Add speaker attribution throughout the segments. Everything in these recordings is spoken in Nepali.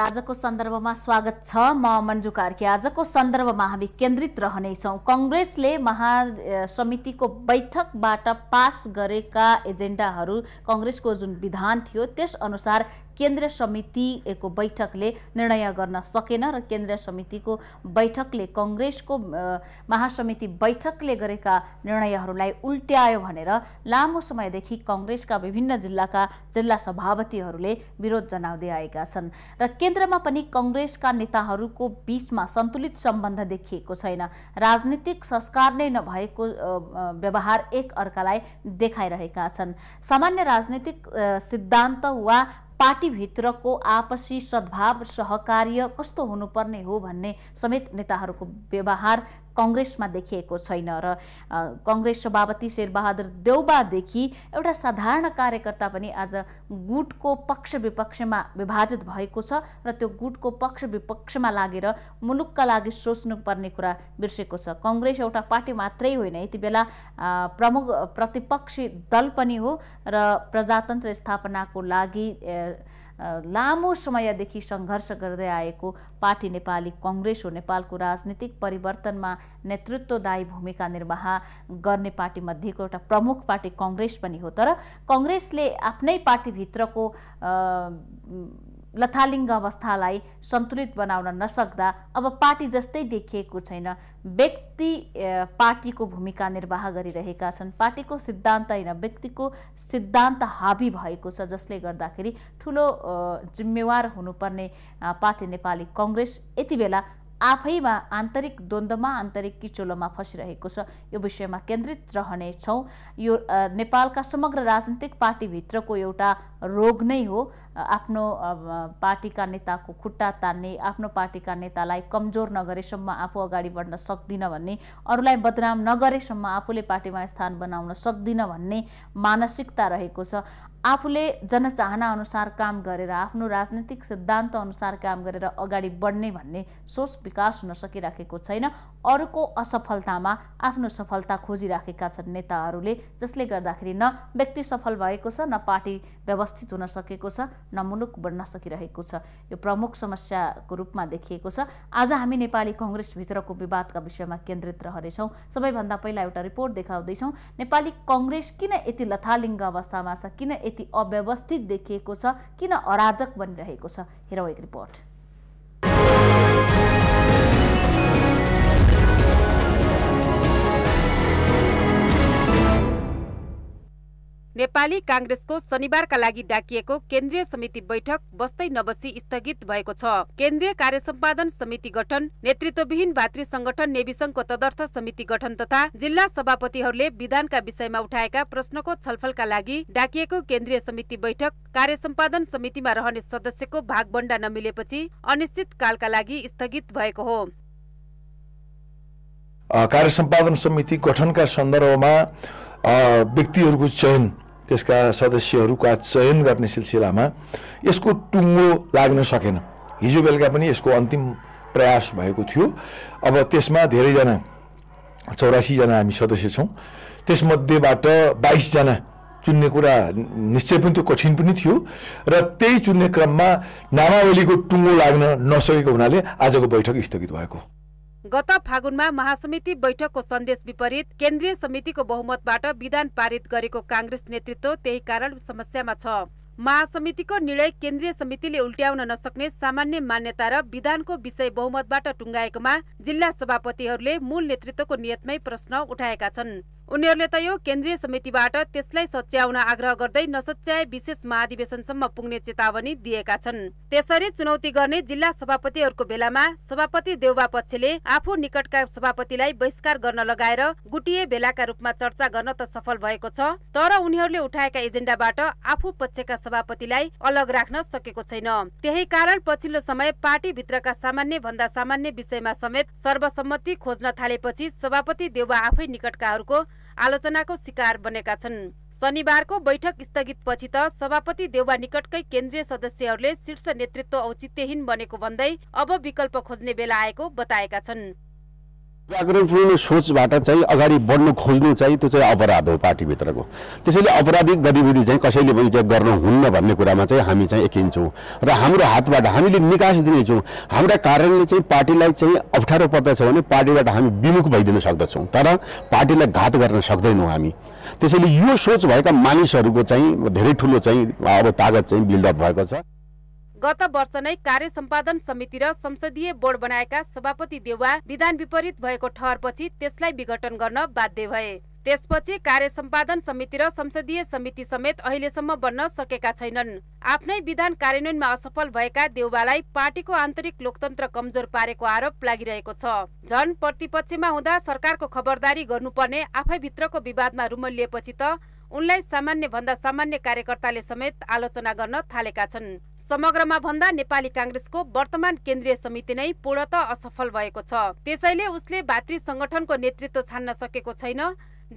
Speaker 1: आजको सन्दर्भमा स्वागत छ म मन्जु कार्की आजको सन्दर्भमा हामी केन्द्रित रहनेछौँ कङ्ग्रेसले समितिको बैठकबाट पास गरेका एजेन्डाहरू कङ्ग्रेसको जुन विधान थियो त्यसअनुसार केन्द्रीय समितिको बैठकले निर्णय गर्न सकेन र केन्द्रीय समितिको बैठकले कङ्ग्रेसको महासमिति बैठकले गरेका निर्णयहरूलाई उल्ट्यायो भनेर लामो समयदेखि कङ्ग्रेसका विभिन्न जिल्लाका जिल्ला सभापतिहरूले विरोध जनाउँदै आएका छन् र केन्द्रमा पनि कङ्ग्रेसका नेताहरूको बिचमा सन्तुलित सम्बन्ध देखिएको छैन राजनीतिक संस्कार नै नभएको व्यवहार एक अर्कालाई देखाइरहेका छन् सामान्य राजनीतिक सिद्धान्त वा पार्टीभित्रको आपसी सद्भाव सहकार्य कस्तो हुनुपर्ने हो भन्ने समेत नेताहरूको व्यवहार कङ्ग्रेसमा देखिएको छैन र कङ्ग्रेस सभापति शेरबहादुर देउबादेखि एउटा साधारण कार्यकर्ता पनि आज गुटको पक्ष विपक्षमा विभाजित भएको छ र त्यो गुटको पक्ष विपक्षमा लागेर मुलुकका लागि सोच्नुपर्ने कुरा बिर्सेको छ कङ्ग्रेस एउटा पार्टी मात्रै होइन यति बेला प्रमुख प्रतिपक्षी दल पनि हो र प्रजातन्त्र स्थापनाको लागि लामो समयदेखि सङ्घर्ष गर्दै आएको पार्टी नेपाली कङ्ग्रेस हो नेपालको राजनीतिक परिवर्तनमा नेतृत्वदायी भूमिका निर्वाह गर्ने पार्टीमध्येको एउटा प्रमुख पार्टी कङ्ग्रेस पनि हो तर कङ्ग्रेसले आफ्नै पार्टीभित्रको लथालिङ्ग अवस्थालाई सन्तुलित बनाउन नसक्दा अब पार्टी जस्तै देखिएको छैन व्यक्ति पार्टीको भूमिका निर्वाह गरिरहेका छन् पार्टीको सिद्धान्त होइन व्यक्तिको सिद्धान्त हाबी भएको छ जसले गर्दाखेरि ठुलो जिम्मेवार हुनुपर्ने पार्टी नेपाली कङ्ग्रेस यति बेला आफैमा आन्तरिक द्वन्द्वमा आन्तरिक किचोलोमा फसिरहेको छ यो विषयमा केन्द्रित रहनेछौँ यो नेपालका समग्र राजनीतिक पार्टीभित्रको एउटा रोग नै हो आफ्नो पार्टीका नेताको खुट्टा तान्ने आफ्नो पार्टीका नेतालाई कमजोर नगरेसम्म आफू अगाडि बढ्न सक्दिनँ भन्ने अरूलाई बदनाम नगरेसम्म आफूले पार्टीमा स्थान बनाउन सक्दिनँ भन्ने मानसिकता रहेको छ आफूले जनचाहना अनुसार काम गरेर आफ्नो राजनीतिक सिद्धान्त अनुसार काम गरेर अगाडि बढ्ने भन्ने सोच विकास हुन सकिराखेको छैन अरूको असफलतामा आफ्नो सफलता खोजिराखेका छन् नेताहरूले जसले गर्दाखेरि न व्यक्ति सफल भएको छ न पार्टी व्यवस्थित हुन सकेको छ नमुलुक बन्न सकिरहेको छ यो प्रमुख समस्याको रूपमा देखिएको छ आज हामी नेपाली कङ्ग्रेसभित्रको विवादका विषयमा केन्द्रित रहनेछौँ सबैभन्दा पहिला एउटा रिपोर्ट देखाउँदैछौँ नेपाली कङ्ग्रेस किन यति लथालिङ्ग अवस्थामा छ किन यति अव्यवस्थित देखिएको छ किन अराजक बनिरहेको छ हेरौँ एक रिपोर्ट
Speaker 2: नेपाली काङ्ग्रेसको शनिबारका लागि डाकिएको केन्द्रीय समिति बैठक बस्दै नबसी स्थगित भएको छ केन्द्रीय कार्य सम्पादन समिति गठन नेतृत्वविहीन भातृ संगठन नेविसङ्घको तदर्थ समिति गठन तथा जिल्ला सभापतिहरूले विधानका विषयमा उठाएका प्रश्नको छलफलका लागि डाकिएको केन्द्रीय समिति बैठक कार्य सम्पादन समितिमा रहने सदस्यको भागबण्डा नमिलेपछि अनिश्चितकालका लागि स्थगित भएको हो
Speaker 3: कार्य सम्पादन समिति गठनका सन्दर्भमा व्यक्तिहरूको चयन त्यसका सदस्यहरूका चयन गर्ने सिलसिलामा यसको टुङ्गो लाग्न सकेन हिजो बेलुका पनि यसको अन्तिम प्रयास भएको थियो अब त्यसमा धेरैजना चौरासीजना हामी सदस्य छौँ त्यसमध्येबाट बाइसजना चुन्ने कुरा निश्चय पनि त्यो कठिन पनि थियो र त्यही चुन्ने क्रममा नामावलीको टुङ्गो लाग्न नसकेको हुनाले आजको बैठक स्थगित भएको
Speaker 2: गत फागुनमा महासमिति बैठकको सन्देश विपरीत केन्द्रीय समितिको बहुमतबाट विधान पारित गरेको काङ्ग्रेस नेतृत्व त्यही कारण समस्यामा छ महासमितिको निर्णय केन्द्रीय समितिले उल्ट्याउन नसक्ने सामान्य मान्यता र विधानको विषय बहुमतबाट टुङ्गाएकोमा जिल्ला सभापतिहरूले मूल नेतृत्वको नियतमै प्रश्न उठाएका छन् उनीहरूले त यो केन्द्रीय समितिबाट त्यसलाई सच्याउन आग्रह गर्दै नसच्याए विशेष महाधिवेशनसम्म पुग्ने चेतावनी दिएका छन् त्यसरी चुनौती गर्ने जिल्ला सभापतिहरूको बेलामा सभापति देउवा पक्षले आफू निकटका सभापतिलाई बहिष्कार गर्न लगाएर गुटिए भेलाका रूपमा चर्चा गर्न त सफल भएको छ तर उनीहरूले उठाएका एजेन्डाबाट आफू पक्षका सभापतिलाई अलग राख्न सकेको छैन त्यही कारण पछिल्लो समय पार्टीभित्रका सामान्य भन्दा सामान्य विषयमा समेत सर्वसम्मति खोज्न थालेपछि सभापति देउवा आफै निकटकाहरूको आलोचनाको शिकार बनेका छन् शनिबारको बैठक स्थगितपछि त सभापति देउवा निकटकै केन्द्रीय सदस्यहरूले शीर्ष नेतृत्व औचित्यहीन बनेको भन्दै अब विकल्प खोज्ने बेला आएको बताएका छन्
Speaker 4: व्याकरणपूर्ण
Speaker 5: सोचबाट चाहिँ अगाडि बढ्नु खोज्नु चाहिँ त्यो चाहिँ अपराध हो पार्टीभित्रको त्यसैले अपराधिक गतिविधि चाहिँ कसैले पनि चाहिँ गर्नुहुन्न भन्ने कुरामा चाहिँ हामी चाहिँ एकिन्छौँ र हाम्रो हातबाट हामीले निकास दिनेछौँ हाम्रा कारणले चाहिँ पार्टीलाई चाहिँ अप्ठ्यारो पर्दछ भने पार्टीबाट हामी विमुख भइदिन सक्दछौँ तर पार्टीलाई घात गर्न सक्दैनौँ हामी त्यसैले यो सोच भएका मानिसहरूको चाहिँ धेरै ठुलो चाहिँ अब तागत चाहिँ बिल्डअप भएको छ
Speaker 2: गत वर्ष नै कार्य सम्पादन समिति र संसदीय बोर्ड बनाएका सभापति देउवा विधान विपरीत भएको ठहरपछि त्यसलाई विघटन गर्न बाध्य भए त्यसपछि कार्य सम्पादन समिति र संसदीय समिति समेत अहिलेसम्म बन्न सकेका छैनन् आफ्नै विधान कार्यान्वयनमा असफल भएका देउवालाई पार्टीको आन्तरिक लोकतन्त्र कमजोर पारेको आरोप लागिरहेको छ झन प्रतिपक्षमा हुँदा सरकारको खबरदारी गर्नुपर्ने आफैभित्रको विवादमा रुमलिएपछि त उनलाई सामान्य भन्दा सामान्य कार्यकर्ताले समेत आलोचना गर्न थालेका छन् समग्रमा भन्दा नेपाली काङ्ग्रेसको वर्तमान केन्द्रीय समिति नै पूर्णत असफल भएको छ त्यसैले उसले भातृ संगठनको नेतृत्व छान्न सकेको छैन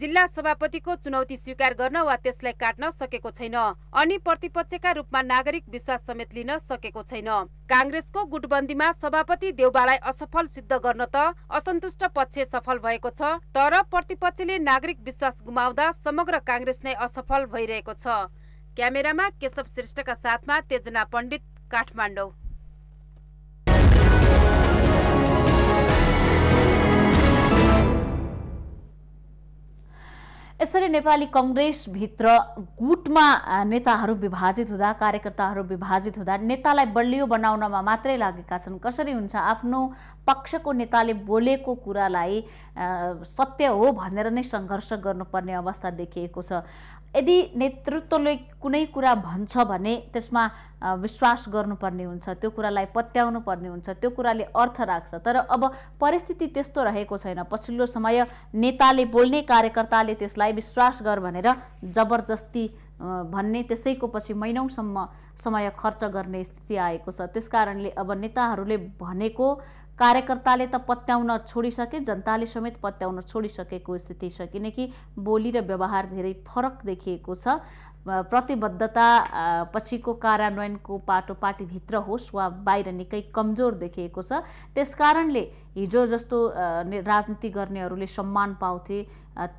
Speaker 2: जिल्ला सभापतिको चुनौती स्वीकार गर्न वा त्यसलाई काट्न सकेको छैन अनि प्रतिपक्षका रूपमा नागरिक विश्वास समेत लिन सकेको छैन काङ्ग्रेसको गुटबन्दीमा सभापति देउबालाई असफल सिद्ध गर्न त असन्तुष्ट पक्ष सफल भएको छ तर प्रतिपक्षले नागरिक विश्वास गुमाउँदा समग्र काङ्ग्रेस नै असफल भइरहेको छ क्यामेरामा केशव श्रेष्ठका साथमा तेजना पण्डित काठमाडौँ
Speaker 1: यसरी नेपाली कङ्ग्रेसभित्र गुटमा नेताहरू विभाजित हुँदा कार्यकर्ताहरू विभाजित हुँदा नेतालाई बलियो बनाउनमा मात्रै लागेका छन् कसरी हुन्छ आफ्नो पक्षको नेताले बोलेको कुरालाई सत्य हो भनेर नै सङ्घर्ष गर्नुपर्ने अवस्था देखिएको छ यदि नेतृत्वले कुनै कुरा भन्छ भने त्यसमा विश्वास गर्नुपर्ने हुन्छ त्यो कुरालाई पत्याउनु पर्ने हुन्छ त्यो कुराले अर्थ राख्छ तर अब परिस्थिति त्यस्तो रहेको छैन पछिल्लो समय नेताले बोल्ने कार्यकर्ताले त्यसलाई विश्वास गर भनेर जबरजस्ती भन्ने त्यसैको पछि महिनौसम्म समय खर्च गर्ने स्थिति आएको छ त्यसकारणले अब नेताहरूले भनेको कार्यकर्ताले त पत्याउन छोडिसके जनताले समेत पत्याउन छोडिसकेको स्थिति छ किनकि बोली र व्यवहार धेरै फरक देखिएको छ प्रतिबद्धता पछिको कार्यान्वयनको पाटो पार्टीभित्र होस् वा बाहिर निकै कमजोर देखिएको छ त्यसकारणले हिजो जस्तो राजनीति गर्नेहरूले सम्मान पाउँथे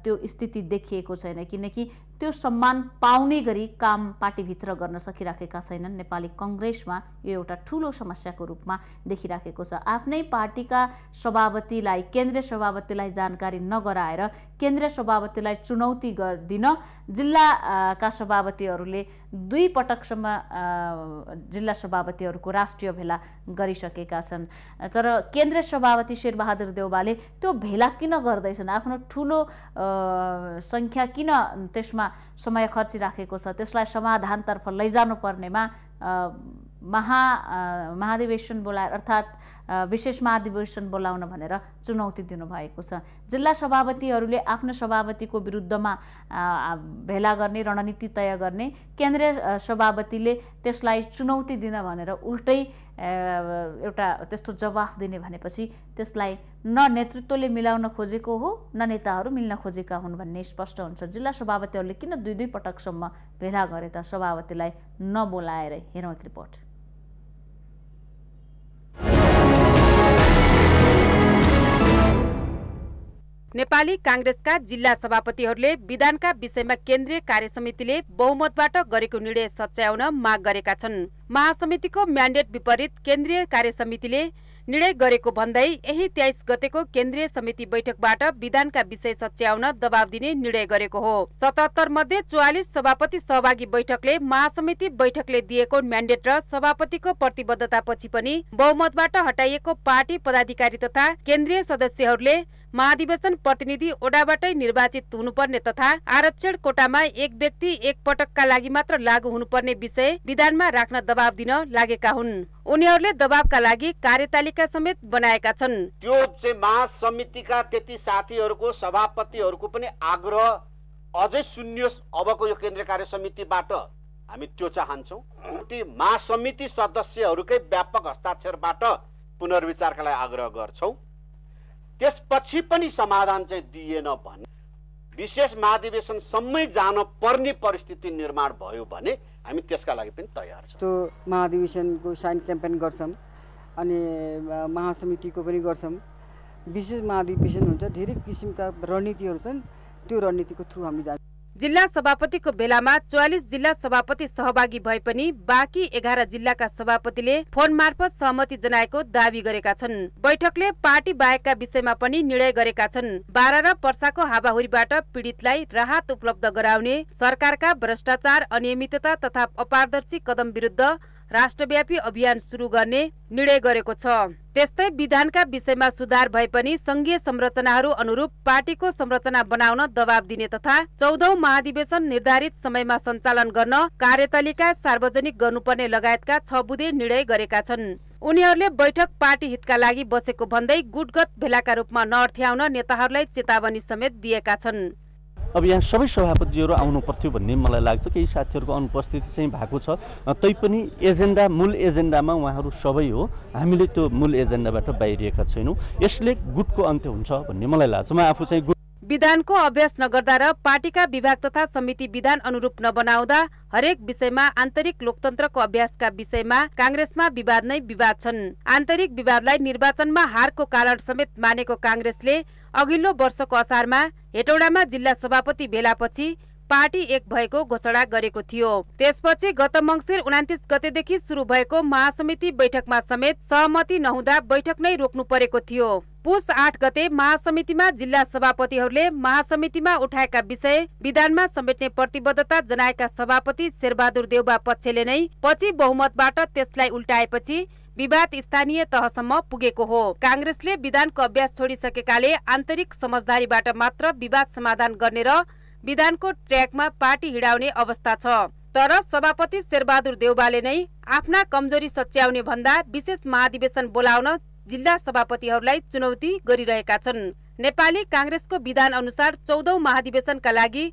Speaker 1: त्यो स्थिति देखिएको छैन किनकि त्यो सम्मान पाउने गरी काम पार्टीभित्र गर्न सकिराखेका छैनन् नेपाली कङ्ग्रेसमा यो एउटा ठुलो समस्याको रूपमा देखिराखेको छ आफ्नै पार्टीका सभापतिलाई केन्द्रीय सभापतिलाई जानकारी नगराएर केन्द्रीय सभापतिलाई चुनौती गरिदिन जिल्लाका सभापतिहरूले दुई पटकसम्म जिल्ला सभापतिहरूको राष्ट्रिय भेला गरिसकेका छन् तर केन्द्रीय सभापति शेरबहादुर देवालले त्यो भेला किन गर्दैछन् आफ्नो ठुलो सङ्ख्या किन त्यसमा समय खर्चिराखेको छ त्यसलाई समाधानतर्फ लैजानुपर्नेमा महा महाधिवेशन बोला अर्थात् विशेष महाधिवेशन बोलाउन भनेर चुनौती दिनुभएको छ जिल्ला सभापतिहरूले आफ्नो सभापतिको विरुद्धमा भेला गर्ने रणनीति तय गर्ने केन्द्रीय सभापतिले त्यसलाई चुनौती दिन भनेर उल्टै एउटा त्यस्तो जवाफ दिने भनेपछि त्यसलाई न नेतृत्वले मिलाउन खोजेको हो न नेताहरू मिल्न खोजेका हुन् भन्ने स्पष्ट हुन्छ जिल्ला सभापतिहरूले किन दुई दुई पटकसम्म भेला गरे त सभापतिलाई नबोलाएर हेरौँ रिपोर्ट
Speaker 2: नेपाली काङ्ग्रेसका जिल्ला सभापतिहरूले विधानका विषयमा केन्द्रीय कार्य समितिले बहुमतबाट गरेको निर्णय सच्याउन माग गरेका छन् महासमितिको म्यान्डेट विपरीत केन्द्रीय कार्य समितिले निर्णय गरेको भन्दै यही तेइस गतेको केन्द्रीय समिति बैठकबाट विधानका विषय सच्याउन दबाब दिने निर्णय गरेको हो सतहत्तर मध्ये चौवालिस सभापति सहभागी बैठकले महासमिति बैठकले दिएको म्यान्डेट र सभापतिको प्रतिबद्धतापछि पनि बहुमतबाट हटाइएको पार्टी पदाधिकारी तथा केन्द्रीय सदस्यहरूले महाधिवेशन प्रतिनिधि ओडाबाटै निर्वाचित हुनुपर्ने तथा आरक्षण कोटामा एक व्यक्ति एक पटकका लागि मात्र लागू हुनुपर्ने विषय विधानमा राख्न दबाब दिन लागेका हुन् उनीहरूले दबावका लागि कार्यतालिका समेत बनाएका छन् त्यो चाहिँ महासमितिका त्यति
Speaker 5: साथीहरूको सभापतिहरूको पनि आग्रह अझै सुन्नुहोस् अबको यो केन्द्रीय कार्य समितिबाट हामी त्यो चाहन्छौँ ती महासमिति सदस्यहरूकै व्यापक हस्ताक्षरबाट पुनर्विचारका लागि आग्रह गर्छौँ त्यसपछि पनि समाधान चाहिँ दिएन भने विशेष महाधिवेशनसम्मै जान पर्ने परिस्थिति निर्माण भयो भने हामी त्यसका लागि पनि तयार छौँ
Speaker 2: त्यो महाधिवेशनको साइन क्याम्पेन गर्छौँ अनि महासमितिको पनि गर्छौँ विशेष महाधिवेशन हुन्छ धेरै किसिमका रणनीतिहरू छन् त्यो रणनीतिको थ्रु हामी जान्छ जिल्ला सभापतिको बेलामा चौवालिस जिल्ला सभापति सहभागी भए पनि बाँकी एघार जिल्लाका सभापतिले फोन मार्फत सहमति जनाएको दावी गरेका छन् बैठकले पार्टी बाहेकका विषयमा पनि निर्णय गरेका छन् बाह्र र पर्साको हावाहुरीबाट पीडितलाई राहत उपलब्ध गराउने सरकारका भ्रष्टाचार अनियमितता तथा अपारदर्शी कदम विरुद्ध राष्ट्रव्यापी अभियान सुरु गर्ने निर्णय गरेको छ त्यस्तै विधानका विषयमा सुधार भए पनि संघीय संरचनाहरू अनुरूप पार्टीको संरचना बनाउन दबाब दिने तथा चौधौं महाधिवेशन निर्धारित समयमा सञ्चालन गर्न कार्यतालिका सार्वजनिक गर्नुपर्ने लगायतका छ बुधे निर्णय गरेका छन् उनीहरूले बैठक पार्टी हितका लागि बसेको भन्दै गुटगत भेलाका रूपमा नअर्थ्याउन नेताहरूलाई चेतावनी समेत दिएका छन्
Speaker 4: अब यहाँ सबै सभापतिहरू आउनु पर्थ्यो भन्ने मलाई लाग्छ केही साथीहरूको अनुपस्थिति चाहिँ भएको छ तैपनि एजेन्डा मूल एजेन्डामा उहाँहरू सबै हो हामीले त्यो मूल एजेन्डाबाट बाहिरिएका छैनौँ यसले गुटको अन्त्य हुन्छ भन्ने मलाई लाग्छ म आफू चाहिँ गुट
Speaker 2: विधानको अभ्यास नगर्दा र पार्टीका विभाग तथा समिति विधान अनुरूप नबनाउँदा हरेक विषयमा आन्तरिक लोकतन्त्रको अभ्यासका विषयमा काङ्ग्रेसमा विवाद नै विवाद छन् आन्तरिक विवादलाई निर्वाचनमा हारको कारण समेत मानेको काङ्ग्रेसले अघिल्लो वर्षको असारमा हेटौडामा जिल्ला सभापति भेलापछि पार्टी एक भएको घोषणा गरेको थियो त्यसपछि गत मङ्सिर उनातिस गतेदेखि सुरु भएको महासमिति बैठकमा समेत सहमति नहुँदा बैठक नै रोक्नु परेको थियो पुस आठ गते महासमितिमा जिल्ला सभापतिहरूले महासमितिमा उठाएका विषय विधानमा समेट्ने प्रतिबद्धता जनाएका सभापति शेरबहादुर देउबा पक्षले नै पछि बहुमतबाट त्यसलाई उल्टाएपछि विवाद स्थानीय तहसम्म पुगेको हो काङ्ग्रेसले विधानको अभ्यास छोडिसकेकाले आन्तरिक समझदारीबाट मात्र विवाद समाधान गर्ने र विधानको ट्र्याकमा पार्टी हिँडाउने अवस्था छ तर सभापति शेरबहादुर देउबाले नै आफ्ना कमजोरी सच्याउने भन्दा विशेष महाधिवेशन बोलाउन जिल्ला सभापतिहरूलाई चुनौती गरिरहेका छन् नेपाली काङ्ग्रेसको विधान अनुसार चौधौँ महाधिवेशनका लागि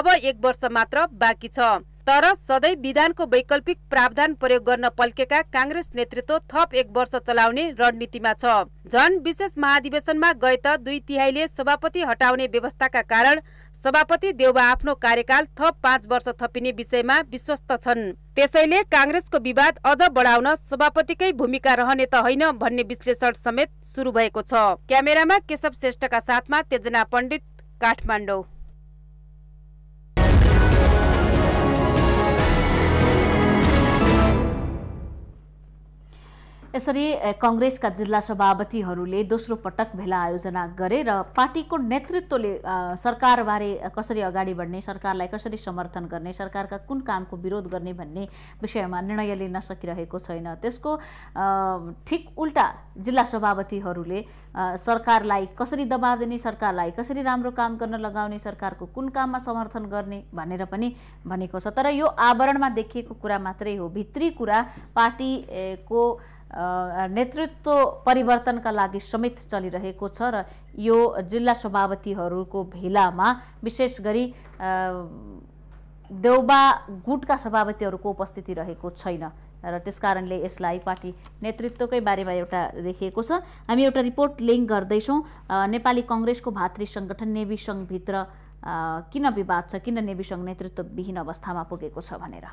Speaker 2: अब एक वर्ष मात्र बाँकी छ तर सधैँ विधानको वैकल्पिक प्रावधान प्रयोग गर्न पल्केका काङ्ग्रेस नेतृत्व थप एक वर्ष चलाउने रणनीतिमा छ झन विशेष महाधिवेशनमा गए त दुई तिहाईले सभापति हटाउने व्यवस्थाका कारण सभापति देउवा आफ्नो कार्यकाल थप पाँच वर्ष थपिने विषयमा विश्वस्त छन् त्यसैले काङ्ग्रेसको विवाद अझ बढाउन सभापतिकै भूमिका रहने त होइन भन्ने विश्लेषण समेत सुरु भएको छ क्यामेरामा केशव श्रेष्ठका साथमा तेजना पण्डित काठमाडौँ
Speaker 1: यसरी कङ्ग्रेसका जिल्ला सभापतिहरूले दोस्रो पटक भेला आयोजना गरे र पार्टीको नेतृत्वले सरकारबारे कसरी अगाडि बढ्ने सरकारलाई कसरी समर्थन गर्ने सरकारका कुन कामको विरोध गर्ने भन्ने विषयमा निर्णय लिन सकिरहेको छैन त्यसको ठिक उल्टा जिल्ला सभापतिहरूले सरकारलाई कसरी दबाव दिने सरकारलाई कसरी राम्रो काम गर्न लगाउने सरकारको कुन काममा समर्थन गर्ने भनेर पनि भनेको छ तर यो आवरणमा देखिएको कुरा मात्रै हो भित्री कुरा पार्टीको नेतृत्व परिवर्तनका लागि समेत चलिरहेको छ र यो जिल्ला सभापतिहरूको भेलामा विशेष गरी देउबा गुटका सभापतिहरूको उपस्थिति रहेको छैन र त्यसकारणले यसलाई पार्टी नेतृत्वकै बारेमा एउटा देखिएको छ हामी एउटा रिपोर्ट लिङ्क गर्दैछौँ नेपाली कङ्ग्रेसको भातृ सङ्गठन नेभी सङ्घभित्र किन विवाद छ किन नेभी सङ्घ नेतृत्वविहीन अवस्थामा पुगेको छ भनेर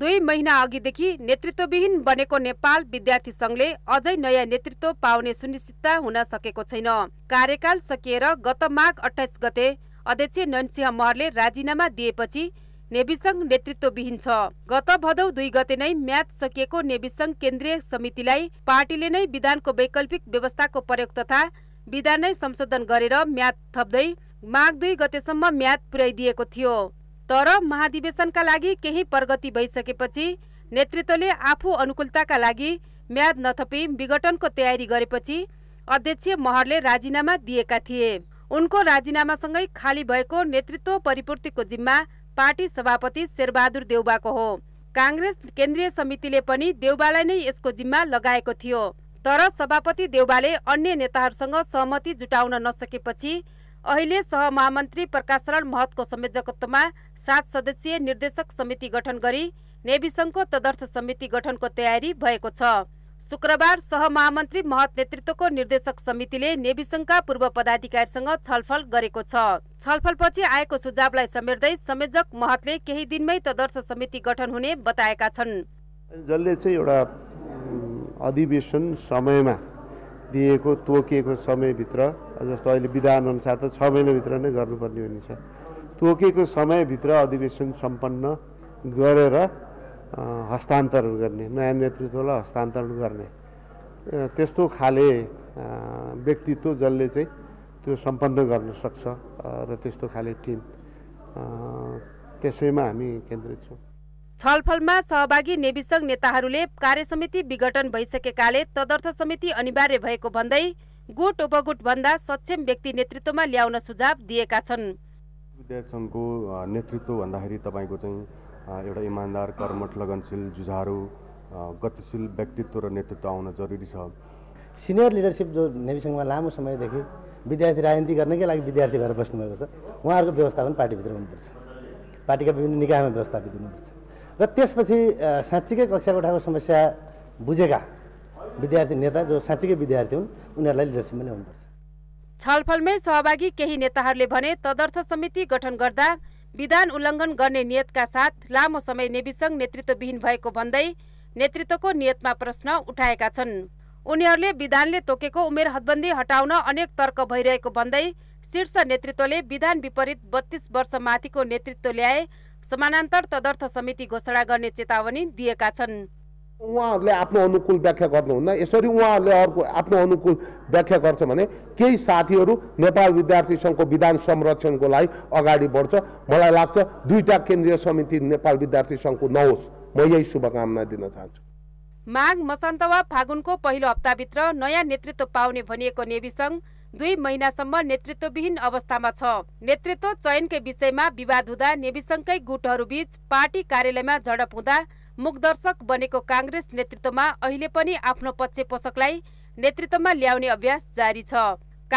Speaker 2: दुई महिना अघिदेखि नेतृत्वविहीन बनेको नेपाल विद्यार्थी संघले अझै नयाँ नेतृत्व पाउने सुनिश्चितता हुन सकेको छैन कार्यकाल सकिएर गत माघ अठाइस गते अध्यक्ष नयनसिंह महरले राजीनामा दिएपछि संघ नेतृत्वविहीन छ गत भदौ दुई गते नै म्याच सकिएको संघ केन्द्रीय समितिलाई पार्टीले नै विधानको वैकल्पिक व्यवस्थाको प्रयोग तथा विधान नै संशोधन गरेर म्याद थप्दै माघ दुई गतेसम्म म्याद पुर्याइदिएको थियो तर महाधिवेशनका लागि केही प्रगति भइसकेपछि नेतृत्वले आफू अनुकूलताका लागि म्याद नथपी विघटनको तयारी गरेपछि अध्यक्ष महरले राजीनामा दिएका थिए उनको राजीनामासँगै खाली भएको नेतृत्व परिपूर्तिको जिम्मा पार्टी सभापति शेरबहादुर देउबाको हो काङ्ग्रेस केन्द्रीय समितिले पनि देउबालाई नै यसको जिम्मा लगाएको थियो तर सभापति देउबाले अन्य नेताहरूसँग सहमति जुटाउन नसकेपछि अहिले सहमहामन्त्री प्रकाशरण महतको संयोजकत्वमा सात सदस्यीय निर्देशक समिति गठन गरी नेविसङ्घको तदर्थ समिति गठनको तयारी भएको छ शुक्रबार सहमहामन्त्री महत नेतृत्वको निर्देशक समितिले नेविसङ्घका पूर्व पदाधिकारीसँग छलफल गरेको छ छलफलपछि आएको सुझावलाई समेट्दै संयोजक महतले केही दिनमै तदर्थ समिति गठन हुने बताएका छन्
Speaker 4: जसले चाहिँ एउटा अधिवेशन समयमा दिएको तोकिएको समयभित्र जस्तो अहिले विधानअनुसार त छ महिनाभित्र नै गर्नुपर्ने हुनेछ तोकिएको समयभित्र अधिवेशन सम्पन्न गरेर हस्तान्तरण गर्ने नयाँ नेतृत्वलाई हस्तान्तरण गर्ने त्यस्तो खाले व्यक्तित्व जसले चाहिँ त्यो सम्पन्न गर्न सक्छ र त्यस्तो खाले टिम त्यसैमा हामी केन्द्रित छौँ
Speaker 2: छलफलमा सहभागी नेविसङ्घ नेताहरूले कार्यसमिति विघटन भइसकेकाले तदर्थ समिति अनिवार्य भएको भन्दै गुट उपगुट भन्दा सक्षम व्यक्ति नेतृत्वमा ल्याउन सुझाव दिएका छन्
Speaker 6: विद्यार्थीसङ्घको नेतृत्व भन्दाखेरि तपाईँको चाहिँ एउटा इमान्दार कर्मठ लगनशील जुझारु
Speaker 4: गतिशील व्यक्तित्व र नेतृत्व आउन जरुरी छ सिनियर लिडरसिप जो नेविसङ्घमा लामो समयदेखि विद्यार्थी राजनीति गर्नकै लागि विद्यार्थी भएर बस्नुभएको छ उहाँहरूको व्यवस्थापन पार्टीभित्र हुनुपर्छ पार्टीका विभिन्न निकायमा व्यवस्थापित हुनुपर्छ र त्यसपछि साँच्चीकै कक्षा कोठाको समस्या बुझेका विद्यार्थी नेता जो साँच्चीकै विद्यार्थी हुन् उनीहरूलाई लिडरसिपमा ल्याउनुपर्छ
Speaker 2: छलफलमै सहभागी केही नेताहरूले भने तदर्थ समिति गठन गर्दा विधान उल्लङ्घन गर्ने नियतका साथ लामो समय नेविसङ नेतृत्वविहीन भएको भन्दै नेतृत्वको नियतमा प्रश्न उठाएका छन् उनीहरूले विधानले तोकेको उमेर हदबन्दी हटाउन अनेक तर्क भइरहेको भन्दै शीर्ष नेतृत्वले विधान विपरीत बत्तीस वर्ष माथिको नेतृत्व ल्याए समानान्तर तदर्थ समिति घोषणा गर्ने चेतावनी दिएका छन्
Speaker 4: उहाँहरूले आफ्नो अनुकूल व्याख्या गर्नुहुन्न यसरी उहाँहरूले अर्को आफ्नो अनुकूल व्याख्या गर्छ भने केही साथीहरू नेपाल विद्यार्थी सङ्घको विधान संरक्षणको लागि अगाडि बढ्छ मलाई लाग्छ दुईटा केन्द्रीय समिति नेपाल विद्यार्थी सङ्घको नहोस् म यही शुभकामना दिन चाहन्छु
Speaker 2: माघ मसान्त वा फागुनको पहिलो हप्ताभित्र नयाँ नेतृत्व पाउने भनिएको नेवी सङ्घ दुई महिनासम्म नेतृत्वविहीन अवस्थामा छ नेतृत्व चयनकै विषयमा विवाद हुँदा गुटहरू गुटहरूबीच पार्टी कार्यालयमा झडप हुँदा मुखदर्शक बनेको काङ्ग्रेस नेतृत्वमा अहिले पनि आफ्नो पक्ष पोषकलाई नेतृत्वमा ल्याउने अभ्यास जारी छ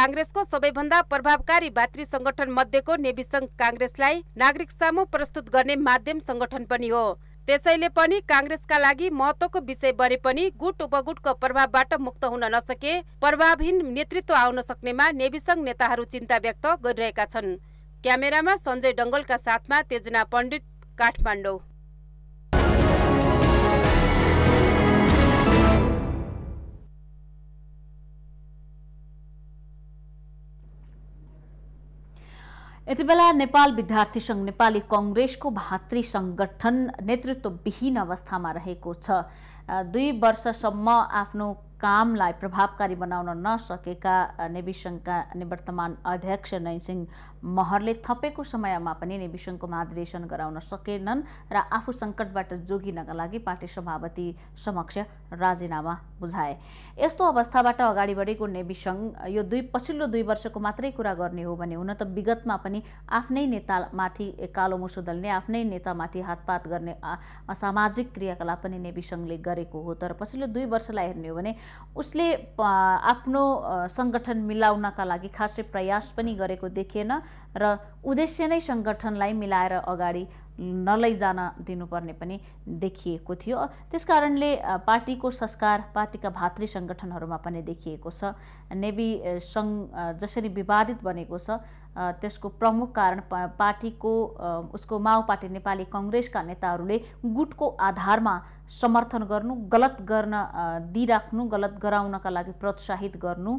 Speaker 2: काङ्ग्रेसको सबैभन्दा प्रभावकारी भातृ सङ्गठन मध्येको नेविसङ्घ काङ्ग्रेसलाई नागरिक सामु प्रस्तुत गर्ने माध्यम सङ्गठन पनि हो त्यसैले पनि काङ्ग्रेसका लागि महत्वको विषय बने पनि गुट उपगुटको प्रभावबाट मुक्त हुन नसके प्रभावहीन नेतृत्व आउन सक्नेमा नेविसङ नेताहरू चिन्ता व्यक्त गरिरहेका छन् क्यामेरामा सञ्जय डङ्गलका साथमा तेजना पण्डित काठमाडौँ
Speaker 1: यति बेला नेपाल विद्यार्थी सङ्घ नेपाली कङ्ग्रेसको भातृ सङ्गठन नेतृत्वविहीन अवस्थामा रहेको छ दुई वर्षसम्म आफ्नो कामलाई प्रभावकारी बनाउन नसकेका नेविसङ्घका निवर्तमान अध्यक्ष नयनसिंह महरले थपेको समयमा पनि नेविसङ्घको महाधिवेशन गराउन सकेनन् र आफू सङ्कटबाट जोगिनका लागि पार्टी सभापति समक्ष राजीनामा बुझाए यस्तो अवस्थाबाट अगाडि बढेको नेविसङ्घ यो दुई पछिल्लो दुई वर्षको मात्रै कुरा गर्ने हो भने हुन त विगतमा पनि आफ्नै नेतामाथि कालो मुसो दलले आफ्नै नेतामाथि हातपात गर्ने सामाजिक क्रियाकलाप पनि नेविसङ्घले गरेको हो तर पछिल्लो दुई वर्षलाई हेर्ने हो भने उसले आफ्नो सङ्गठन मिलाउनका लागि खासै प्रयास पनि गरेको देखिएन र उद्देश्य नै सङ्गठनलाई मिलाएर अगाडि नलैजान दिनुपर्ने पनि देखिएको थियो त्यसकारणले पार्टीको संस्कार पार्टीका भातृ सङ्गठनहरूमा पनि देखिएको छ नेभी सङ्घ जसरी विवादित बनेको छ त्यसको प्रमुख कारण पार्टीको उसको माओ पार्टी नेपाली कङ्ग्रेसका नेताहरूले गुटको आधारमा समर्थन गर्नु गलत गर्न दिइराख्नु गलत गराउनका लागि प्रोत्साहित गर्नु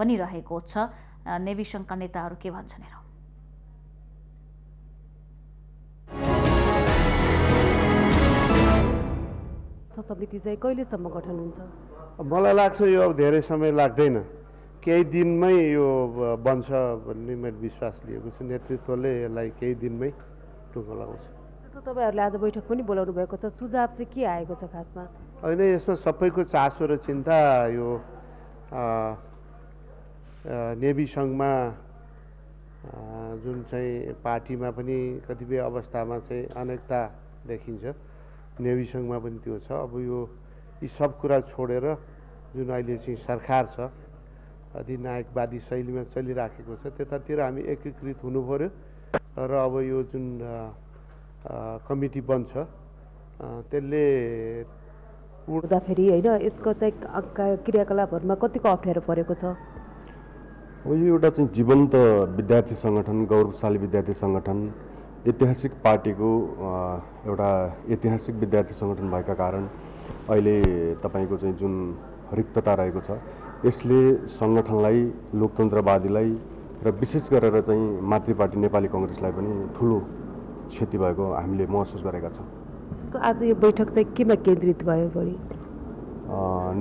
Speaker 1: पनि रहेको छ नेभी सङ्घका नेताहरू के भन्छन् हेरौँ स्वास्थ्य समिति
Speaker 2: चाहिँ कहिलेसम्म गठन हुन्छ
Speaker 4: मलाई लाग्छ यो अब धेरै समय लाग्दैन केही दिनमै यो बन्छ भन्ने मैले विश्वास लिएको छु नेतृत्वले यसलाई केही दिनमै टुङ्गो लगाउँछ
Speaker 2: जस्तो तपाईँहरूले आज बैठक पनि बोलाउनु भएको छ सुझाव चाहिँ के आएको छ खासमा
Speaker 4: होइन यसमा सबैको चासो र चिन्ता यो नेभी सङ्घमा जुन चाहिँ पार्टीमा पनि कतिपय अवस्थामा चाहिँ अनेकता देखिन्छ नेभीसँगमा पनि त्यो छ अब यो यी सब कुरा छोडेर जुन अहिले चाहिँ सरकार छ अधिनायकवादी शैलीमा चलिराखेको छ त्यतातिर हामी एकीकृत हुनु पऱ्यो र अब यो जुन कमिटी बन्छ त्यसले
Speaker 2: उठ्दाखेरि होइन यसको चाहिँ क्रियाकलापहरूमा कतिको अप्ठ्यारो परेको छ
Speaker 6: यो एउटा चाहिँ जीवन्त विद्यार्थी सङ्गठन गौरवशाली विद्यार्थी सङ्गठन ऐतिहासिक पार्टीको एउटा ऐतिहासिक विद्यार्थी सङ्गठन भएका कारण अहिले तपाईँको चाहिँ जुन रिक्तता रहेको छ यसले सङ्गठनलाई लोकतन्त्रवादीलाई र विशेष गरेर चाहिँ मातृ पार्टी नेपाली कङ्ग्रेसलाई पनि ठुलो क्षति भएको हामीले महसुस गरेका
Speaker 2: छौँ आज यो बैठक चाहिँ केमा केन्द्रित भयो बढी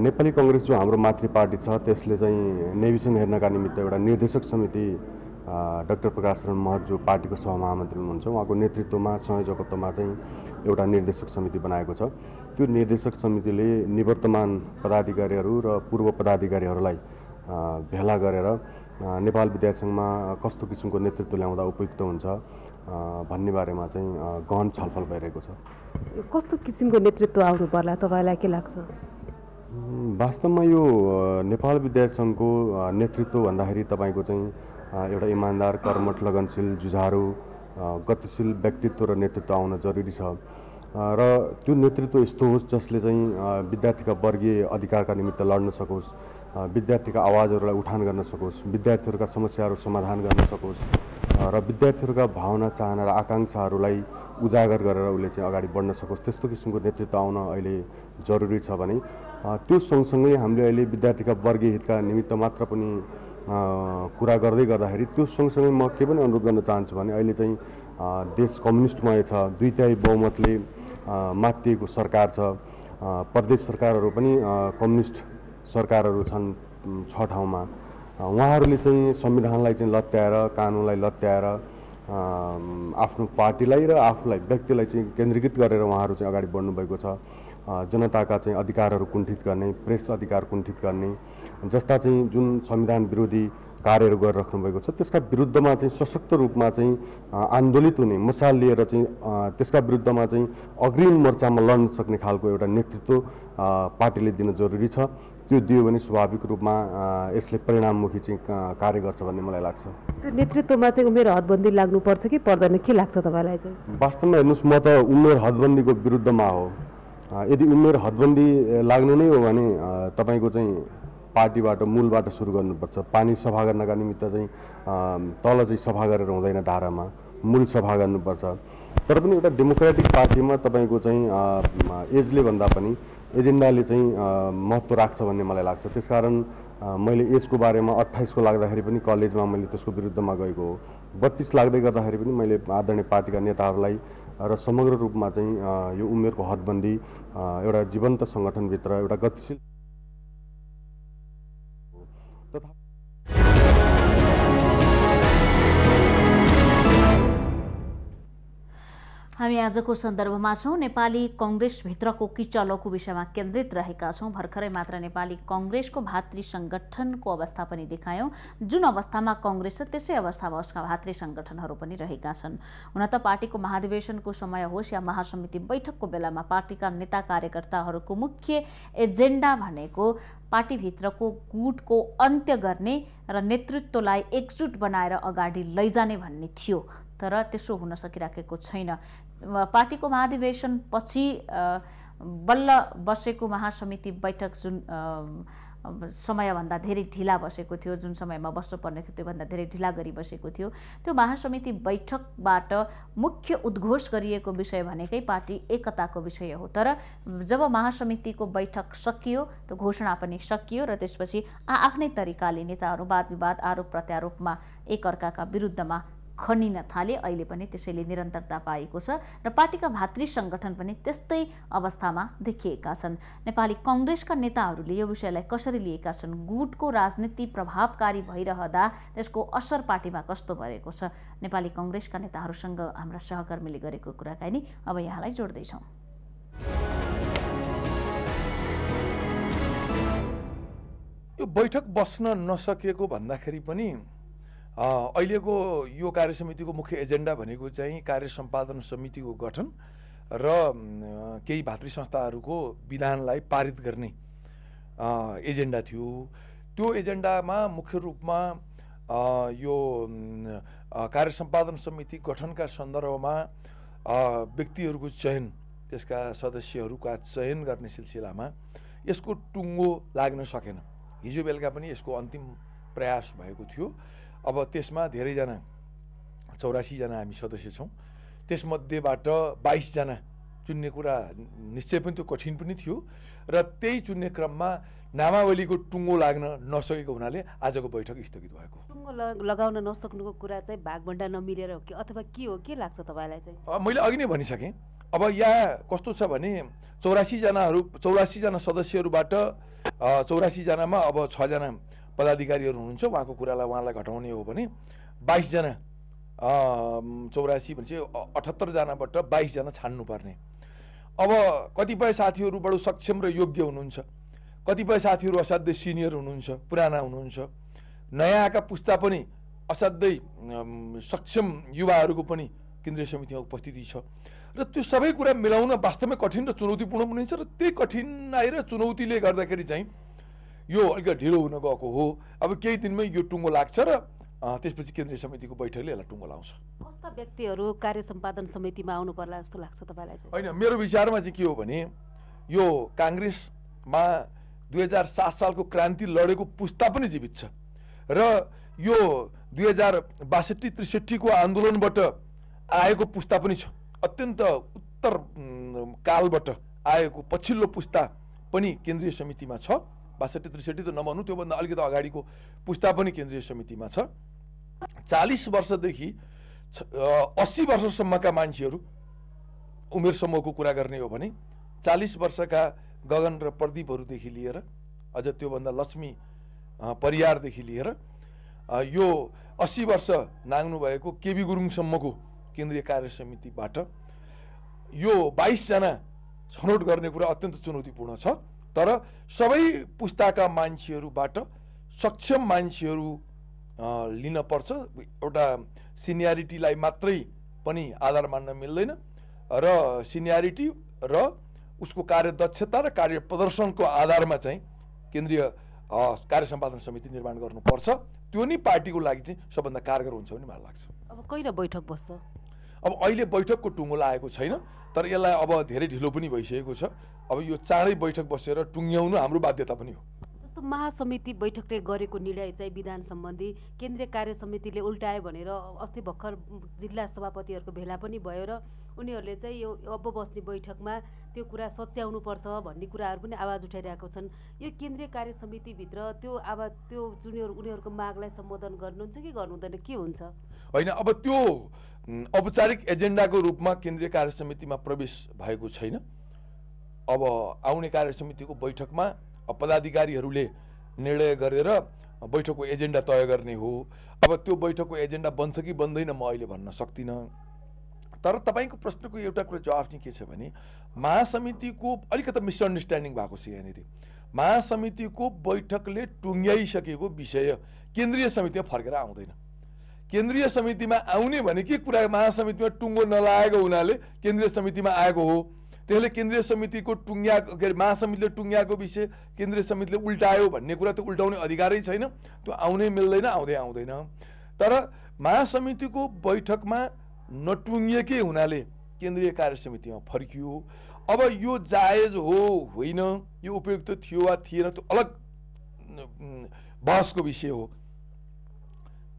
Speaker 6: नेपाली कङ्ग्रेस जो हाम्रो मातृ पार्टी छ त्यसले चाहिँ नेभिसन हेर्नका निमित्त एउटा निर्देशक समिति डाक्टर प्रकाश शरण महत जो पार्टीको सहमहामन्त्री हुनुहुन्छ उहाँको नेतृत्वमा संयोजकत्वमा चाहिँ एउटा निर्देशक समिति बनाएको छ त्यो निर्देशक समितिले निवर्तमान पदाधिकारीहरू र पूर्व पदाधिकारीहरूलाई भेला गरेर नेपाल विद्यार्थी सङ्घमा कस्तो किसिमको नेतृत्व ल्याउँदा उपयुक्त हुन्छ भन्ने बारेमा चाहिँ गहन छलफल भइरहेको छ
Speaker 2: कस्तो किसिमको नेतृत्व आउनु पर्ला तपाईँलाई के लाग्छ
Speaker 6: वास्तवमा यो नेपाल विद्यार्थी सङ्घको नेतृत्व भन्दाखेरि तपाईँको चाहिँ एउटा इमान्दार कर्मठ लगनशील जुझारु गतिशील व्यक्तित्व र नेतृत्व आउन जरुरी छ र त्यो नेतृत्व यस्तो होस् जसले चाहिँ विद्यार्थीका वर्गीय अधिकारका निमित्त लड्न सकोस् विद्यार्थीका आवाजहरूलाई उठान गर्न सकोस् विद्यार्थीहरूका समस्याहरू समाधान गर्न सकोस् र विद्यार्थीहरूका भावना चाहना र आकाङ्क्षाहरूलाई उजागर गरेर उसले चाहिँ अगाडि बढ्न सकोस् त्यस्तो किसिमको नेतृत्व आउन अहिले जरुरी छ भने त्यो सँगसँगै हामीले अहिले विद्यार्थीका वर्गीय हितका निमित्त मात्र पनि कुरा गर्दै गर्दाखेरि त्यो सँगसँगै म के पनि अनुरोध गर्न चाहन्छु भने अहिले चाहिँ देश कम्युनिस्टमय छ दुई बहुमतले मातिएको सरकार छ प्रदेश सरकारहरू पनि कम्युनिस्ट सरकारहरू छन् छ ठाउँमा उहाँहरूले चाहिँ संविधानलाई चाहिँ लत्याएर कानुनलाई लत्याएर आफ्नो पार्टीलाई र आफूलाई व्यक्तिलाई चाहिँ केन्द्रीकृत गरेर उहाँहरू चाहिँ अगाडि बढ्नुभएको छ जनताका चाहिँ अधिकारहरू कुण्ठित गर्ने प्रेस अधिकार कुण्ठित गर्ने जस्ता चाहिँ जुन संविधान विरोधी कार्यहरू भएको छ त्यसका विरुद्धमा चाहिँ सशक्त रूपमा चाहिँ आन्दोलित हुने मसाल लिएर चाहिँ त्यसका विरुद्धमा चाहिँ अग्रिम मोर्चामा लड्न सक्ने खालको एउटा नेतृत्व पार्टीले दिन जरुरी छ त्यो दियो भने स्वाभाविक रूपमा यसले परिणाममुखी चाहिँ कार्य गर्छ भन्ने मलाई लाग्छ
Speaker 2: त्यो नेतृत्वमा चाहिँ उमेर हदबन्दी लाग्नुपर्छ कि पर्दैन के लाग्छ तपाईँलाई चाहिँ
Speaker 6: वास्तवमा हेर्नुहोस् म त उमेर हदबन्दीको विरुद्धमा हो यदि उमेर हदबन्दी लाग्ने नै हो भने तपाईँको चाहिँ पार्टीबाट मूलबाट सुरु गर्नुपर्छ पानी सफा गर्नका निमित्त चाहिँ तल चाहिँ सफा गरेर हुँदैन धारामा मूल सफा गर्नुपर्छ तर पनि एउटा डेमोक्रेटिक पार्टीमा तपाईँको चाहिँ एजले भन्दा पनि एजेन्डाले चाहिँ महत्त्व राख्छ भन्ने मलाई लाग्छ त्यसकारण मैले एजको बारेमा अट्ठाइसको लाग्दाखेरि पनि कलेजमा मैले त्यसको विरुद्धमा गएको हो बत्तिस लाग्दै गर्दाखेरि पनि मैले आदरणीय पार्टीका नेताहरूलाई र समग्र रूपमा चाहिँ यो उमेरको हदबन्दी एउटा जीवन्त सङ्गठनभित्र एउटा गतिशील
Speaker 1: हामी आजको सन्दर्भमा छौँ नेपाली कङ्ग्रेसभित्रको किचलोको विषयमा केन्द्रित रहेका छौँ भर्खरै मात्र नेपाली कङ्ग्रेसको भातृ सङ्गठनको अवस्था पनि देखायौँ जुन अवस्थामा कङ्ग्रेस छ त्यसै अवस्थामा उसका भातृ सङ्गठनहरू पनि रहेका छन् हुन त पार्टीको महाधिवेशनको समय होस् या महासमिति बैठकको बेलामा पार्टीका नेता कार्यकर्ताहरूको मुख्य एजेन्डा भनेको पार्टीभित्रको गुटको अन्त्य गर्ने र नेतृत्वलाई एकजुट बनाएर अगाडि लैजाने भन्ने थियो तर त्यसो हुन सकिराखेको छैन पार्टीको महाधिवेशन पछि बल्ल बसेको महासमिति बैठक जुन समयभन्दा धेरै ढिला बसेको थियो जुन समयमा बस्नुपर्ने थियो त्योभन्दा धेरै ढिला गरी बसेको थियो त्यो महासमिति बैठकबाट मुख्य उद्घोष गरिएको विषय भनेकै पार्टी एकताको विषय हो तर जब महासमितिको बैठक सकियो त्यो घोषणा पनि सकियो र त्यसपछि आआफ्नै तरिकाले नेताहरू वाद विवाद आरोप प्रत्यारोपमा एकअर्काका विरुद्धमा खनिन थाले अहिले पनि त्यसैले निरन्तरता पाएको छ र पार्टीका भातृ सङ्गठन पनि त्यस्तै अवस्थामा देखिएका छन् नेपाली कङ्ग्रेसका नेताहरूले यो विषयलाई कसरी लिएका छन् गुटको राजनीति प्रभावकारी भइरहँदा त्यसको असर पार्टीमा कस्तो भएको छ नेपाली कङ्ग्रेसका नेताहरूसँग हाम्रा सहकर्मीले गरेको कुराकानी अब यहाँलाई जोड्दैछौँ
Speaker 3: यो बैठक बस्न नसकेको भन्दाखेरि पनि अहिलेको यो कार्य समितिको मुख्य एजेन्डा भनेको चाहिँ कार्य सम्पादन समितिको गठन र केही भातृ संस्थाहरूको विधानलाई पारित गर्ने एजेन्डा थियो त्यो एजेन्डामा मुख्य रूपमा यो कार्य सम्पादन समिति गठनका सन्दर्भमा व्यक्तिहरूको चयन त्यसका सदस्यहरूका चयन गर्ने सिलसिलामा यसको टुङ्गो लाग्न सकेन हिजो बेलुका पनि यसको अन्तिम प्रयास भएको थियो अब त्यसमा धेरैजना चौरासीजना हामी सदस्य छौँ त्यसमध्येबाट बाइसजना चुन्ने कुरा निश्चय पनि त्यो कठिन पनि थियो र त्यही चुन्ने क्रममा नामावलीको टुङ्गो लाग्न नसकेको हुनाले आजको बैठक स्थगित भएको
Speaker 2: टुङ्गो लगाउन नसक्नुको कुरा चाहिँ भागभन्डा नमिलेर हो कि अथवा के हो के लाग्छ तपाईँलाई
Speaker 3: चाहिँ मैले अघि नै भनिसकेँ अब यहाँ कस्तो छ भने चौरासीजनाहरू चौरासीजना सदस्यहरूबाट चौरासीजनामा अब छजना पदाधिकारीहरू हुनुहुन्छ उहाँको कुरालाई उहाँलाई घटाउने हो भने बाइसजना चौरासी भनेपछि अठहत्तरजनाबाट बाइसजना छान्नुपर्ने अब कतिपय साथीहरू बडो सक्षम र योग्य हुनुहुन्छ कतिपय साथीहरू असाध्यै सिनियर हुनुहुन्छ पुराना हुनुहुन्छ नयाँका पुस्ता पनि असाध्यै सक्षम युवाहरूको पनि केन्द्रीय समितिमा उपस्थिति छ र त्यो सबै कुरा मिलाउन वास्तवमै कठिन र चुनौतीपूर्ण पनि छ र त्यही कठिनाइ र चुनौतीले गर्दाखेरि चाहिँ यो अलिकति ढिलो हुन गएको हो अब केही दिनमै यो टुङ्गो लाग्छ र त्यसपछि केन्द्रीय समितिको बैठकले यसलाई टुङ्गो लाउँछ
Speaker 2: कस्ता व्यक्तिहरू कार्य सम्पादन समितिमा आउनु पर्ला जस्तो लाग्छ तपाईँलाई
Speaker 3: होइन मेरो विचारमा चाहिँ के हो भने यो काङ्ग्रेसमा दुई हजार सात सालको क्रान्ति लडेको पुस्ता पनि जीवित छ र यो दुई हजार बासठी त्रिसठीको आन्दोलनबाट आएको पुस्ता पनि छ अत्यन्त उत्तर कालबाट आएको पछिल्लो पुस्ता पनि केन्द्रीय समितिमा छ बासठी त्रिसठी त नभनौँ त्योभन्दा अलिकति अगाडिको पुस्ता पनि केन्द्रीय समितिमा छ चालिस वर्षदेखि अस्सी वर्षसम्मका मान्छेहरू उमेर समूहको कुरा गर्ने हो भने चालिस वर्षका गगन र प्रदीपहरूदेखि लिएर अझ त्योभन्दा लक्ष्मी परियारदेखि लिएर यो अस्सी वर्ष नाग्नुभएको केबी गुरुङसम्मको केन्द्रीय कार्य समितिबाट यो बाइसजना छनौट गर्ने कुरा अत्यन्त चुनौतीपूर्ण छ तर सबै पुस्ताका मान्छेहरूबाट सक्षम मान्छेहरू पर्छ एउटा सिनियरिटीलाई मात्रै पनि आधार मान्न मिल्दैन र सिनियरिटी र उसको कार्यदक्षता र कार्य प्रदर्शनको आधारमा चाहिँ केन्द्रीय कार्य सम्पादन समिति निर्माण गर्नुपर्छ त्यो नै पार्टीको लागि चाहिँ सबभन्दा कारगर हुन्छ भन्ने मलाई लाग्छ
Speaker 2: अब कहिले बैठक बस्छ
Speaker 3: अब अहिले बैठकको टुङ्गो लागेको छैन तर यसलाई अब धेरै ढिलो पनि भइसकेको छ अब यो चाँडै बैठक बसेर टुङ्ग्याउनु हाम्रो बाध्यता पनि हो
Speaker 2: जस्तो महासमिति बैठकले गरेको निर्णय चाहिँ विधान सम्बन्धी केन्द्रीय कार्य समितिले उल्टायो भनेर अस्ति भर्खर जिल्ला सभापतिहरूको भेला पनि भयो र उनीहरूले चाहिँ यो अब बस्ने बैठकमा त्यो कुरा सच्याउनु पर्छ भन्ने कुराहरू पनि आवाज उठाइरहेको छन् यो केन्द्रीय कार्य समितिभित्र त्यो आवाज त्यो जुनीहरू उनीहरूको मागलाई सम्बोधन गर्नुहुन्छ कि गर्नुहुँदैन के हुन्छ
Speaker 3: होइन अब त्यो औपचारिक एजेन्डाको रूपमा केन्द्रीय कार्य समितिमा प्रवेश भएको छैन अब आउने कार्य समितिको बैठकमा पदाधिकारीहरूले निर्णय गरेर बैठकको एजेन्डा तय गर्ने हो अब त्यो बैठकको एजेन्डा बन्छ कि बन्दैन म अहिले भन्न सक्दिनँ तर तपाईँको प्रश्नको एउटा कुरा जवाफ चाहिँ के छ भने महासमितिको अलिकति मिसअन्डरस्ट्यान्डिङ भएको छ यहाँनिर महासमितिको बैठकले टुङ्ग्याइसकेको विषय केन्द्रीय समितिमा फर्केर आउँदैन केन्द्रीय समितिमा आउने भने के कुरा महासमितिमा टुङ्गो नलागेको हुनाले केन्द्रीय समितिमा आएको हो त्यसले केन्द्रीय समितिको टुङ्ग्या के अरे महासमितिले टुङ्ग्याएको विषय केन्द्रीय समितिले उल्टायो भन्ने कुरा त उल्टाउने अधिकारै छैन त्यो आउनै मिल्दैन आउँदै आउँदैन तर महासमितिको बैठकमा नटुङ्गिएकै हुनाले केन्द्रीय कार्य समितिमा फर्कियो अब यो जायज हो होइन यो उपयुक्त थियो वा थिएन त्यो अलग बहसको विषय हो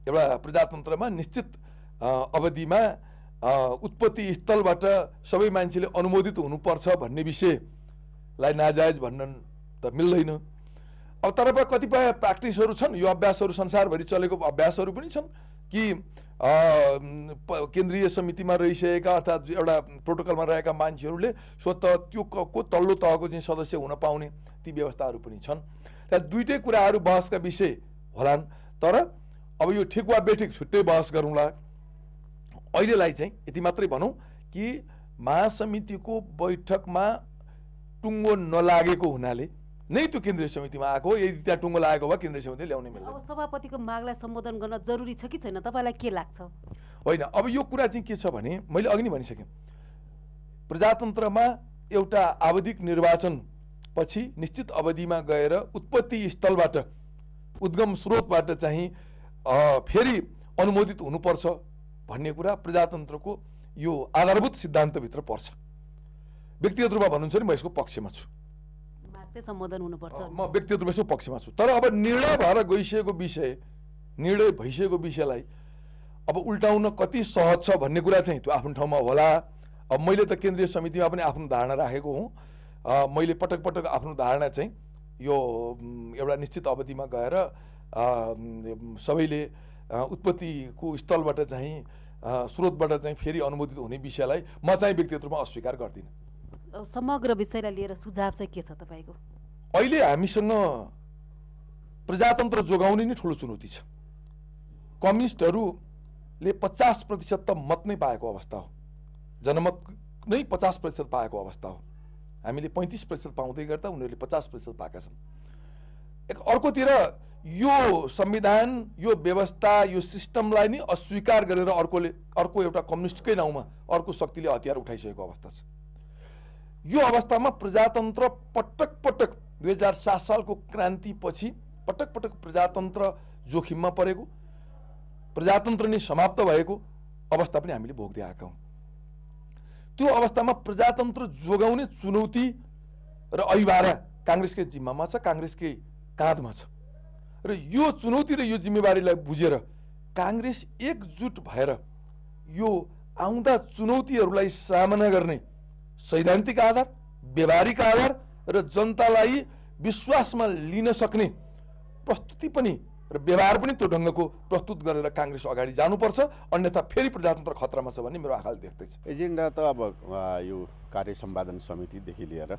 Speaker 3: एउटा प्रजातन्त्रमा निश्चित अवधिमा उत्पत्ति स्थलबाट सबै मान्छेले अनुमोदित हुनुपर्छ भन्ने विषयलाई नाजायज भन्न त मिल्दैन अब तर कतिपय प्र्याक्टिसहरू छन् यो अभ्यासहरू संसारभरि चलेको अभ्यासहरू पनि छन् कि केन्द्रीय समितिमा रहिसकेका अर्थात् एउटा प्रोटोकलमा रहेका मान्छेहरूले स्वतः त्यो को तल्लो तहको चाहिँ सदस्य हुन पाउने ती व्यवस्थाहरू पनि छन् त्यहाँ दुइटै कुराहरू बहसका विषय होलान् तर अब यो ठेकुवा बेठिक छुट्टै बहस गरौँला अहिलेलाई चाहिँ यति मात्रै भनौँ कि महासमितिको बैठकमा टुङ्गो नलागेको हुनाले नै त्यो केन्द्रीय समितिमा आएको यदि त्यहाँ टुङ्गो लागेको भए केन्द्रीय समितिले ल्याउने मिल्दैन
Speaker 2: अब सभापतिको मागलाई सम्बोधन गर्न जरुरी छ कि छैन तपाईँलाई के लाग्छ
Speaker 3: होइन अब यो कुरा चाहिँ के छ भने मैले अघि नै भनिसकेँ प्रजातन्त्रमा एउटा आवधिक निर्वाचन पछि निश्चित अवधिमा गएर उत्पत्ति स्थलबाट उद्गम स्रोतबाट चाहिँ फेरि अनुमोदित हुनुपर्छ भन्ने कुरा प्रजातन्त्रको यो आधारभूत सिद्धान्तभित्र पर्छ व्यक्तिगत रूपमा भन्नुहुन्छ भने म यसको पक्षमा छु
Speaker 2: चाहिँ सम्बोधन हुनुपर्छ
Speaker 3: म व्यक्तिगत रूपमा यसो पक्षमा छु तर अब निर्णय भएर गइसकेको विषय निर्णय भइसकेको विषयलाई अब उल्टाउन कति सहज छ भन्ने कुरा चाहिँ त्यो आफ्नो ठाउँमा होला अब मैले त केन्द्रीय समितिमा पनि आफ्नो धारणा राखेको हुँ मैले पटक पटक आफ्नो धारणा चाहिँ यो एउटा निश्चित अवधिमा गएर सबैले उत्पत्तिको स्थलबाट चाहिँ स्रोतबाट चाहिँ फेरि अनुमोदित हुने विषयलाई म चाहिँ व्यक्तिगत रूपमा अस्वीकार गर्दिनँ
Speaker 2: समग्र विषयलाई लिएर सुझाव चाहिँ के छ तपाईँको
Speaker 3: अहिले हामीसँग प्रजातन्त्र जोगाउने नै ठुलो चुनौती छ कम्युनिस्टहरूले पचास प्रतिशत त मत नै पाएको अवस्था हो जनमत नै पचास प्रतिशत पाएको अवस्था हो हामीले पैँतिस प्रतिशत पाउँदै गर्दा उनीहरूले पचास प्रतिशत पाएका छन् एक अर्कोतिर यो संविधान यो व्यवस्था यो सिस्टमलाई नै अस्वीकार गरेर अर्कोले अर्को एउटा कम्युनिस्टकै नाउँमा अर्को शक्तिले हतियार उठाइसकेको अवस्था छ यो अवस्थामा प्रजातन्त्र पटक पटक दुई हजार सात सालको क्रान्तिपछि पटक पटक प्रजातन्त्र जोखिममा परेको प्रजातन्त्र नै समाप्त भएको अवस्था पनि हामीले भोग्दै आएका हौँ त्यो अवस्थामा प्रजातन्त्र जोगाउने चुनौती र अहिवारा काङ्ग्रेसकै जिम्मामा छ काङ्ग्रेसकै काँधमा छ र यो चुनौती र यो जिम्मेवारीलाई बुझेर काङ्ग्रेस एकजुट भएर यो आउँदा चुनौतीहरूलाई सामना गर्ने सैद्धान्तिक आधार व्यवहारिक आधार र जनतालाई विश्वासमा लिन सक्ने प्रस्तुति पनि र व्यवहार पनि त्यो ढङ्गको प्रस्तुत गरेर काङ्ग्रेस अगाडि जानुपर्छ अन्यथा फेरि प्रजातन्त्र खतरामा छ भन्ने मेरो आँखाल देख्दैछ एजेन्डा त अब यो कार्य सम्पादन समितिदेखि लिएर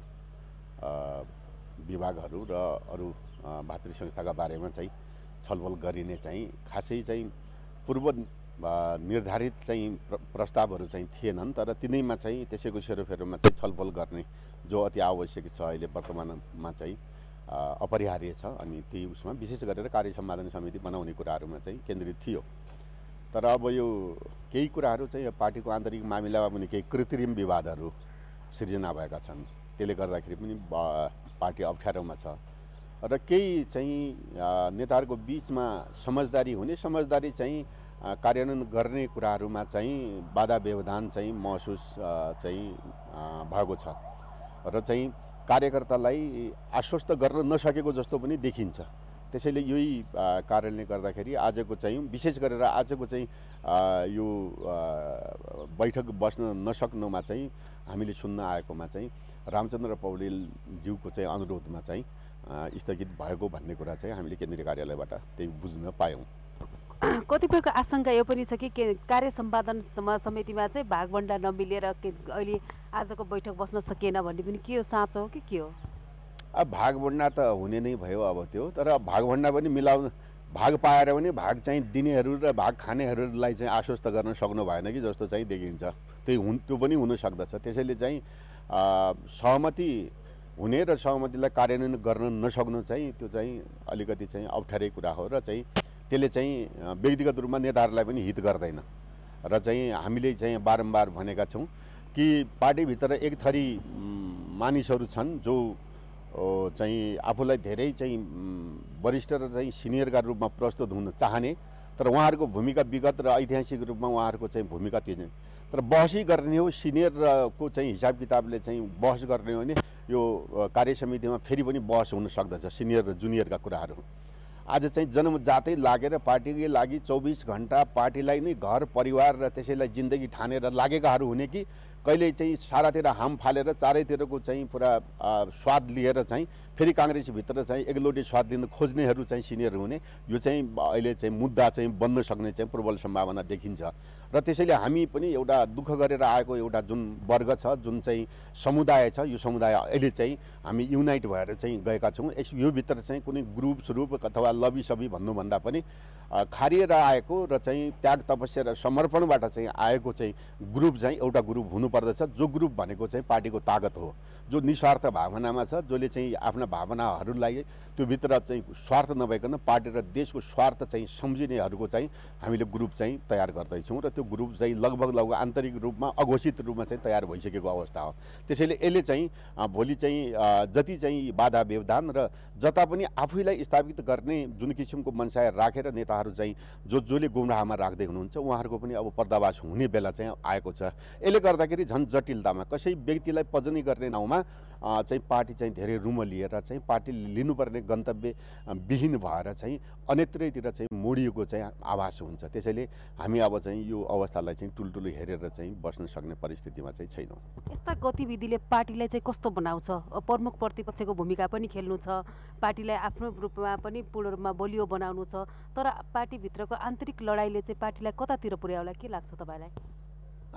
Speaker 5: विभागहरू र अरू भातृ संस्थाका बारेमा चाहिँ छलफल गरिने चाहिँ खासै चाहिँ पूर्व निर्धारित चाहिँ प्रस्तावहरू चाहिँ थिएनन् तर तिनैमा चाहिँ त्यसैको सेरोफेरोमा चाहिँ छलफल गर्ने जो अति आवश्यक छ अहिले वर्तमानमा चाहिँ अपरिहार्य छ अनि त्यही उसमा विशेष गरेर कार्य सम्पादन समिति बनाउने कुराहरूमा चाहिँ केन्द्रित थियो तर अब यो केही कुराहरू चाहिँ पार्टीको आन्तरिक मामिलामा पनि केही कृत्रिम विवादहरू सिर्जना भएका छन् त्यसले गर्दाखेरि पनि पार्टी अप्ठ्यारोमा छ र केही चाहिँ नेताहरूको बिचमा समझदारी हुने समझदारी चाहिँ कार्यान्वयन गर्ने कुराहरूमा चाहिँ बाधा व्यवधान चाहिँ महसुस चाहिँ भएको छ र चाहिँ कार्यकर्तालाई आश्वस्त गर्न नसकेको जस्तो पनि देखिन्छ त्यसैले यही कारणले गर्दाखेरि आजको चाहिँ विशेष गरेर आजको चाहिँ यो बैठक बस्न नसक्नुमा चाहिँ हामीले सुन्न आएकोमा चाहिँ रामचन्द्र पौडेलज्यूको चाहिँ अनुरोधमा चाहिँ स्थगित भएको भन्ने कुरा चाहिँ हामीले केन्द्रीय कार्यालयबाट त्यही बुझ्न पायौँ
Speaker 2: कतिपयको आशंका यो पनि छ कि के कार्य सम्पादन समितिमा चाहिँ भागभन्डा नमिलेर के अहिले आजको बैठक बस्न सकिएन भन्ने पनि के हो साँचो हो कि के हो
Speaker 5: अब भागभन्डा त हुने नै भयो अब त्यो तर भागभन्डा पनि मिलाउ भाग पाएर पनि भाग चाहिँ दिनेहरू र भाग खानेहरूलाई चाहिँ आश्वस्त गर्न सक्नु भएन कि जस्तो चाहिँ देखिन्छ त्यही हुन् त्यो पनि हुनसक्दछ त्यसैले चाहिँ सहमति हुने र सहमतिलाई कार्यान्वयन गर्न नसक्नु चाहिँ त्यो चाहिँ अलिकति चाहिँ अप्ठ्यारै कुरा हो र चाहिँ त्यसले चाहिँ व्यक्तिगत रूपमा नेताहरूलाई पनि हित गर्दैन र चाहिँ हामीले चाहिँ बारम्बार भनेका छौँ कि पार्टीभित्र एक थरी मानिसहरू छन् जो चाहिँ आफूलाई धेरै चाहिँ वरिष्ठ र चाहिँ सिनियरका रूपमा प्रस्तुत हुन चाहने तर उहाँहरूको भूमिका विगत र ऐतिहासिक रूपमा उहाँहरूको चाहिँ भूमिका थिएन तर बहसै गर्ने हो सिनियर को चाहिँ हिसाब किताबले चाहिँ बहस गर्ने हो भने यो कार्य समितिमा फेरि पनि बहस हुन सक्दछ सिनियर र जुनियरका कुराहरू आज चाहिँ जन्मजातै लागेर पार्टीकै लागि चौबिस घन्टा पार्टीलाई नै घर परिवार र त्यसैलाई जिन्दगी ठानेर लागेकाहरू हुने कि कहिले चाहिँ सारातिर हाम फालेर चारैतिरको चाहिँ पुरा स्वाद लिएर चाहिँ फेरि काङ्ग्रेसभित्र चाहिँ एकलोटी स्वाद लिन खोज्नेहरू चाहिँ सिनियर हुने यो चाहिँ अहिले चाहिँ मुद्दा चाहिँ बन्न सक्ने चाहिँ प्रबल सम्भावना देखिन्छ र त्यसैले हामी पनि एउटा दुःख गरेर आएको एउटा जुन वर्ग छ जुन चाहिँ समुदाय छ यो समुदाय अहिले चाहिँ हामी युनाइट भएर चाहिँ गएका छौँ यस योभित्र चाहिँ कुनै ग्रुप स्रुप अथवा लबी सबी भन्नुभन्दा पनि खारिएर आएको र चाहिँ त्याग तपस्या र समर्पणबाट चाहिँ आएको चाहिँ ग्रुप चाहिँ एउटा ग्रुप हुनुपर्छ पर्दछ जो ग्रुप भनेको चाहिँ पार्टीको तागत हो जो निस्वार्थ भावनामा छ जसले चाहिँ आफ्ना भावनाहरूलाई भित्र चाहिँ स्वार्थ नभइकन पार्टी र देशको स्वार्थ चाहिँ सम्झिनेहरूको चाहिँ हामीले ग्रुप चाहिँ तयार गर्दैछौँ र त्यो ग्रुप चाहिँ लगभग लगभग आन्तरिक रूपमा अघोषित रूपमा चाहिँ तयार भइसकेको अवस्था हो त्यसैले यसले चाहिँ भोलि चाहिँ जति चाहिँ बाधा व्यवधान र जता पनि आफैलाई स्थापित गर्ने जुन किसिमको मनसाय राखेर नेताहरू चाहिँ जो जसले गुमराहमा राख्दै हुनुहुन्छ उहाँहरूको पनि अब पर्दावास हुने बेला चाहिँ आएको छ यसले गर्दाखेरि गर्दाखेरि झन् जटिलतामा कसै व्यक्तिलाई पजनी गर्ने नाउँमा चाहिँ पार्टी चाहिँ धेरै रुम लिएर चाहिँ पार्टी लिनुपर्ने गन्तव्य विहीन भएर चाहिँ अनेत्रैतिर चाहिँ मोडिएको चाहिँ आभास हुन्छ त्यसैले हामी अब चाहिँ यो अवस्थालाई चाहिँ टुल्टुलो हेरेर चाहिँ बस्न सक्ने परिस्थितिमा चाहिँ छैनौँ
Speaker 2: यस्ता गतिविधिले पार्टीलाई चाहिँ कस्तो बनाउँछ प्रमुख प्रतिपक्षको भूमिका पनि खेल्नु छ पार्टीलाई आफ्नो रूपमा पनि पूर्ण रूपमा बलियो बनाउनु छ तर पार्टीभित्रको आन्तरिक लडाइँले चाहिँ पार्टीलाई कतातिर पुर्याउला के लाग्छ तपाईँलाई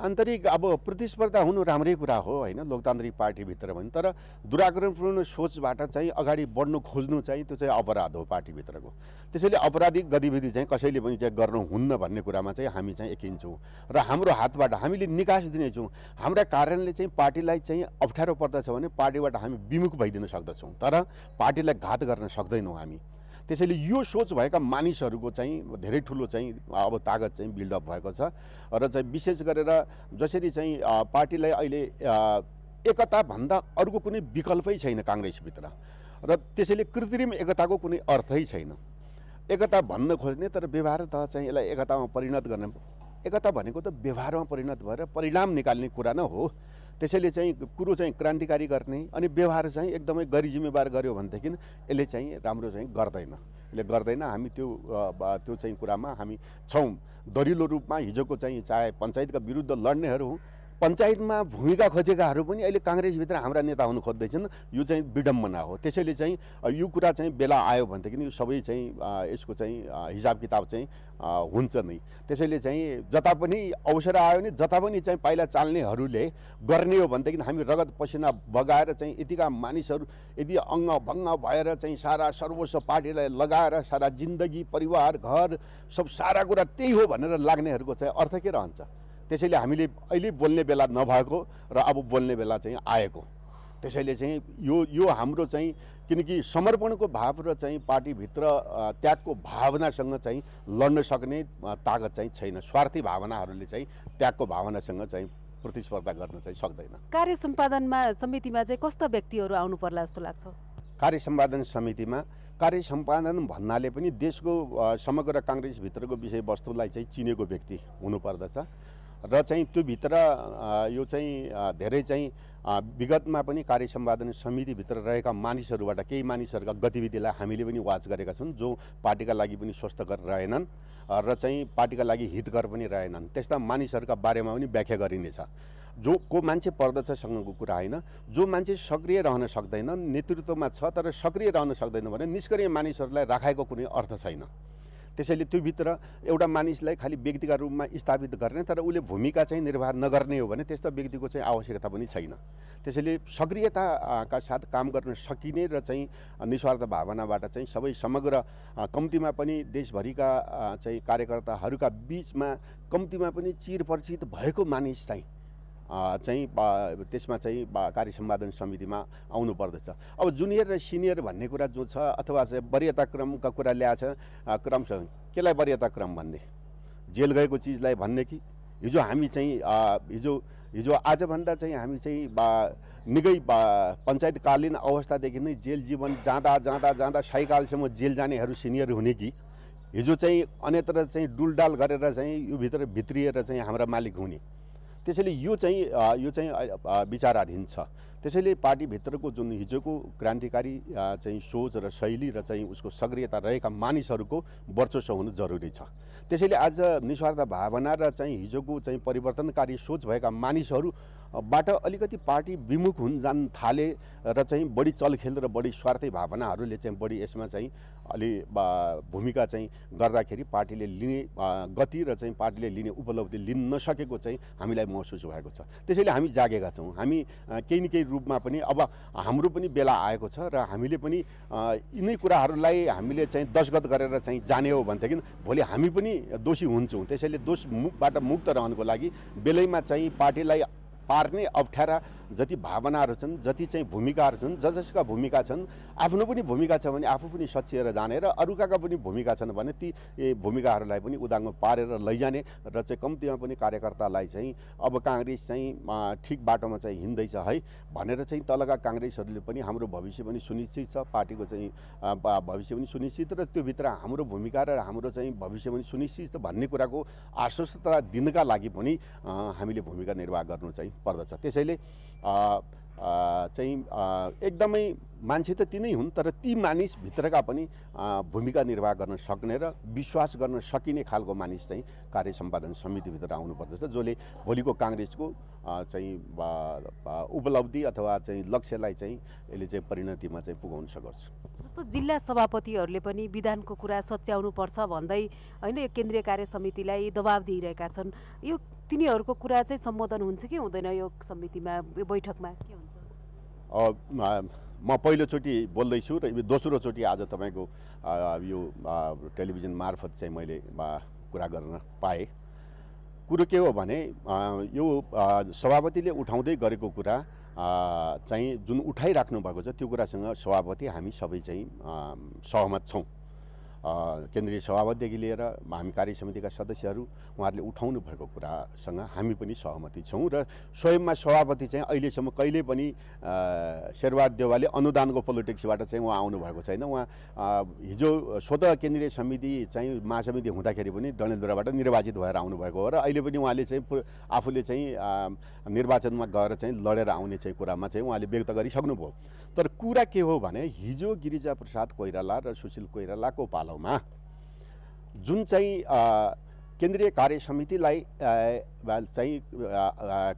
Speaker 5: आन्तरिक अब प्रतिस्पर्धा हुनु राम्रै कुरा हो होइन लोकतान्त्रिक पार्टीभित्र पनि तर दुराग्रपूर्ण सोचबाट चाहिँ अगाडि बढ्नु खोज्नु चाहिँ त्यो चाहिँ अपराध हो पार्टीभित्रको त्यसैले अपराधिक गतिविधि चाहिँ कसैले पनि चाहिँ गर्नुहुन्न भन्ने कुरामा चाहिँ हामी चाहिँ एकिन्छौँ र हाम्रो हातबाट हामीले निकास दिनेछौँ हाम्रा कारणले चाहिँ पार्टीलाई चाहिँ अप्ठ्यारो पर्दछ भने पार्टीबाट हामी विमुख भइदिन सक्दछौँ तर पार्टीलाई घात गर्न सक्दैनौँ हामी त्यसैले यो सोच भएका मानिसहरूको चाहिँ धेरै ठुलो चाहिँ अब तागत चाहिँ बिल्डअप भएको छ र चाहिँ विशेष गरेर जसरी चाहिँ पार्टीलाई अहिले एकताभन्दा अर्को कुनै विकल्पै छैन काङ्ग्रेसभित्र र त्यसैले कृत्रिम एकताको कुनै अर्थै छैन एकता भन्न खोज्ने तर व्यवहार त चाहिँ यसलाई एकतामा परिणत गर्ने एकता भनेको त व्यवहारमा परिणत भएर परिणाम निकाल्ने कुरा नै हो त्यसैले चाहिँ कुरो चाहिँ क्रान्तिकारी गर्ने अनि व्यवहार चाहिँ एकदमै गरी जिम्मेवार गऱ्यो भनेदेखि यसले चाहिँ राम्रो चाहिँ गर्दैन यसले गर्दैन हामी त्यो त्यो चाहिँ कुरामा हामी छौँ दरिलो रूपमा हिजोको चाहिँ चाहे पञ्चायतका विरुद्ध लड्नेहरू हौँ पञ्चायतमा भूमिका खोजेकाहरू पनि अहिले काङ्ग्रेसभित्र हाम्रा नेता हुनु खोज्दैछन् यो चाहिँ विडम्बना हो त्यसैले चाहिँ यो कुरा चाहिँ बेला आयो भनेदेखि यो सबै चाहिँ यसको चाहिँ हिसाब किताब चाहिँ हुन्छ नै त्यसैले चाहिँ जता पनि अवसर आयो भने जता पनि चाहिँ पाइला चाल्नेहरूले गर्ने हो भनेदेखि हामी रगत पसिना बगाएर चाहिँ यतिका मानिसहरू यदि अङ्ग भङ्ग भएर चाहिँ सारा सर्वोच्च पार्टीलाई लगाएर सारा जिन्दगी परिवार घर सब सारा कुरा त्यही हो भनेर लाग्नेहरूको चाहिँ अर्थ के रहन्छ त्यसैले हामीले अहिले बोल्ने बेला नभएको र अब बोल्ने बेला चाहिँ आएको त्यसैले चाहिँ यो यो हाम्रो चाहिँ किनकि समर्पणको भाव र चाहिँ पार्टीभित्र त्यागको भावनासँग चाहिँ लड्न सक्ने तागत चाहिँ छैन स्वार्थी भावनाहरूले चाहिँ त्यागको भावनासँग चाहिँ प्रतिस्पर्धा गर्न चाहिँ सक्दैन
Speaker 2: कार्य सम्पादनमा समितिमा चाहिँ कस्ता व्यक्तिहरू आउनु पर्ला जस्तो लाग्छ
Speaker 5: कार्य सम्पादन समितिमा कार्य सम्पादन भन्नाले पनि देशको समग्र काङ्ग्रेसभित्रको विषयवस्तुलाई चाहिँ चिनेको व्यक्ति हुनुपर्दछ र चाहिँ त्यो भित्र यो चाहिँ धेरै चाहिँ विगतमा पनि कार्य सम्पादन समितिभित्र रहेका मानिसहरूबाट केही मानिसहरूका गतिविधिलाई हामीले पनि वाच गरेका छौँ जो पार्टीका लागि पनि स्वस्थकर रहेनन् र चाहिँ पार्टीका लागि हितकर पनि रहेनन् त्यस्ता मानिसहरूका बारेमा पनि व्याख्या गरिनेछ जो को मान्छे पर्दछसँगको कुरा होइन जो मान्छे सक्रिय रहन सक्दैन नेतृत्वमा छ तर सक्रिय रहन सक्दैन भने निष्क्रिय मानिसहरूलाई राखाएको कुनै अर्थ छैन त्यसैले त्योभित्र एउटा मानिसलाई खालि व्यक्तिका रूपमा स्थापित गर्ने तर उसले भूमिका चाहिँ निर्वाह नगर्ने हो भने त्यस्तो व्यक्तिको चाहिँ आवश्यकता पनि छैन त्यसैले सक्रियताका साथ काम गर्न सकिने र चाहिँ निस्वार्थ भावनाबाट चाहिँ सबै समग्र कम्तीमा पनि देशभरिका चाहिँ कार्यकर्ताहरूका बिचमा कम्तीमा पनि चिरपरिचित भएको मानिस चाहिँ चाहिँ त्यसमा चाहिँ कार्य सम्पादन समितिमा आउनुपर्दछ अब जुनियर र सिनियर भन्ने कुरा जो छ अथवा चाहिँ वरियताक्रमका कुरा ल्याएछ क्रम छ केलाई वरियताक्रम भन्ने जेल गएको चिजलाई भन्ने कि हिजो हामी चाहिँ हिजो हिजो आजभन्दा चाहिँ हामी चाहिँ बा निकै पञ्चायतकालीन अवस्थादेखि नै जेल जीवन जाँदा जाँदा जाँदा साइकालसम्म जेल जानेहरू सिनियर हुने कि हिजो चाहिँ अन्यत्र चाहिँ डुलडाल गरेर चाहिँ यो भित्र भित्रिएर चाहिँ हाम्रा मालिक हुने त्यसैले यो चाहिँ यो चाहिँ विचाराधीन छ त्यसैले पार्टीभित्रको जुन हिजोको क्रान्तिकारी चाहिँ सोच र शैली र चाहिँ उसको सक्रियता रहेका मानिसहरूको वर्चस्व हुनु जरुरी छ त्यसैले आज निस्वार्थ भावना र चाहिँ हिजोको चाहिँ परिवर्तनकारी सोच भएका मानिसहरू बाट अलिकति पार्टी विमुख हुन जान थाले र चाहिँ बढी चलखेल र बढी स्वार्थी भावनाहरूले चाहिँ बढी यसमा चाहिँ अलि भूमिका चाहिँ गर्दाखेरि पार्टीले लिने गति र चाहिँ पार्टीले लिने उपलब्धि लिन नसकेको चाहिँ हामीलाई महसुस भएको छ त्यसैले हामी जागेका छौँ हामी केही न केही रूपमा पनि अब हाम्रो पनि बेला आएको छ र हामीले पनि यिनै कुराहरूलाई हामीले चाहिँ दशगत गरेर चाहिँ जाने हो भनेदेखि भोलि हामी पनि दोषी हुन्छौँ त्यसैले दोष मुखबाट मुक्त रहनको लागि बेलैमा चाहिँ पार्टीलाई पारने अप्ठारा जति भावनाहरू छन् जति चाहिँ भूमिकाहरू छन् ज जसका भूमिका छन् आफ्नो पनि भूमिका छ भने आफू पनि सचिएर जाने र अरूका पनि भूमिका छन् भने ती भूमिकाहरूलाई पनि उदाङ्गमा पारेर लैजाने र चाहिँ कम्तीमा पनि कार्यकर्तालाई चाहिँ अब काङ्ग्रेस चाहिँ ठिक बाटोमा चाहिँ हिँड्दैछ है भनेर चाहिँ तलका काङ्ग्रेसहरूले पनि हाम्रो भविष्य पनि सुनिश्चित छ पार्टीको चाहिँ भविष्य पनि सुनिश्चित र त्योभित्र हाम्रो भूमिका र हाम्रो चाहिँ भविष्य पनि सुनिश्चित छ भन्ने कुराको आश्वस्तता दिनका लागि पनि हामीले भूमिका निर्वाह गर्नु चाहिँ पर्दछ त्यसैले Up. Uh, चाहिँ एकदमै मान्छे त तिनै हुन् तर ती मानिसभित्रका पनि भूमिका निर्वाह गर्न सक्ने र विश्वास गर्न सकिने खालको मानिस चाहिँ कार्य सम्पादन समितिभित्र आउनुपर्दछ जसले भोलिको काङ्ग्रेसको चाहिँ उपलब्धि अथवा चाहिँ लक्ष्यलाई चाहिँ यसले चाहिँ परिणतिमा चाहिँ पुगाउन सकोस्
Speaker 2: जस्तो जिल्ला सभापतिहरूले पनि विधानको कुरा सच्याउनु पर्छ भन्दै होइन यो केन्द्रीय कार्य समितिलाई दबाब दिइरहेका छन् यो तिनीहरूको कुरा चाहिँ सम्बोधन हुन्छ कि हुँदैन यो समितिमा यो बैठकमा के हुन्छ
Speaker 5: म पहिलोचोटि बोल्दैछु र यो दोस्रोचोटि आज तपाईँको यो टेलिभिजन मार्फत चाहिँ मैले कुरा गर्न पाएँ कुरो के हो भने यो सभापतिले उठाउँदै गरेको कुरा चाहिँ जुन उठाइराख्नु भएको छ त्यो कुरासँग सभापति हामी सबै चाहिँ सहमत छौँ केन्द्रीय सभापतिदेखि लिएर हामी कार्य समितिका सदस्यहरू उहाँहरूले उठाउनु भएको कुरासँग हामी पनि सहमति छौँ र स्वयंमा सभापति चाहिँ अहिलेसम्म कहिले पनि शेरबहादुर देवालले अनुदानको पोलिटिक्सबाट चाहिँ उहाँ आउनुभएको छैन उहाँ हिजो स्वतः केन्द्रीय समिति चाहिँ महासमिति हुँदाखेरि पनि डणेलधुराबाट निर्वाचित भएर आउनुभएको हो र अहिले पनि उहाँले चाहिँ आफूले चाहिँ निर्वाचनमा गएर चाहिँ लडेर आउने चाहिँ कुरामा चाहिँ उहाँले व्यक्त गरिसक्नुभयो तर कुरा के हो भने हिजो गिरिजा प्रसाद कोइराला र सुशील कोइरालाको पालो तलबमा जुन चाहिँ केन्द्रीय कार्य समितिलाई चाहिँ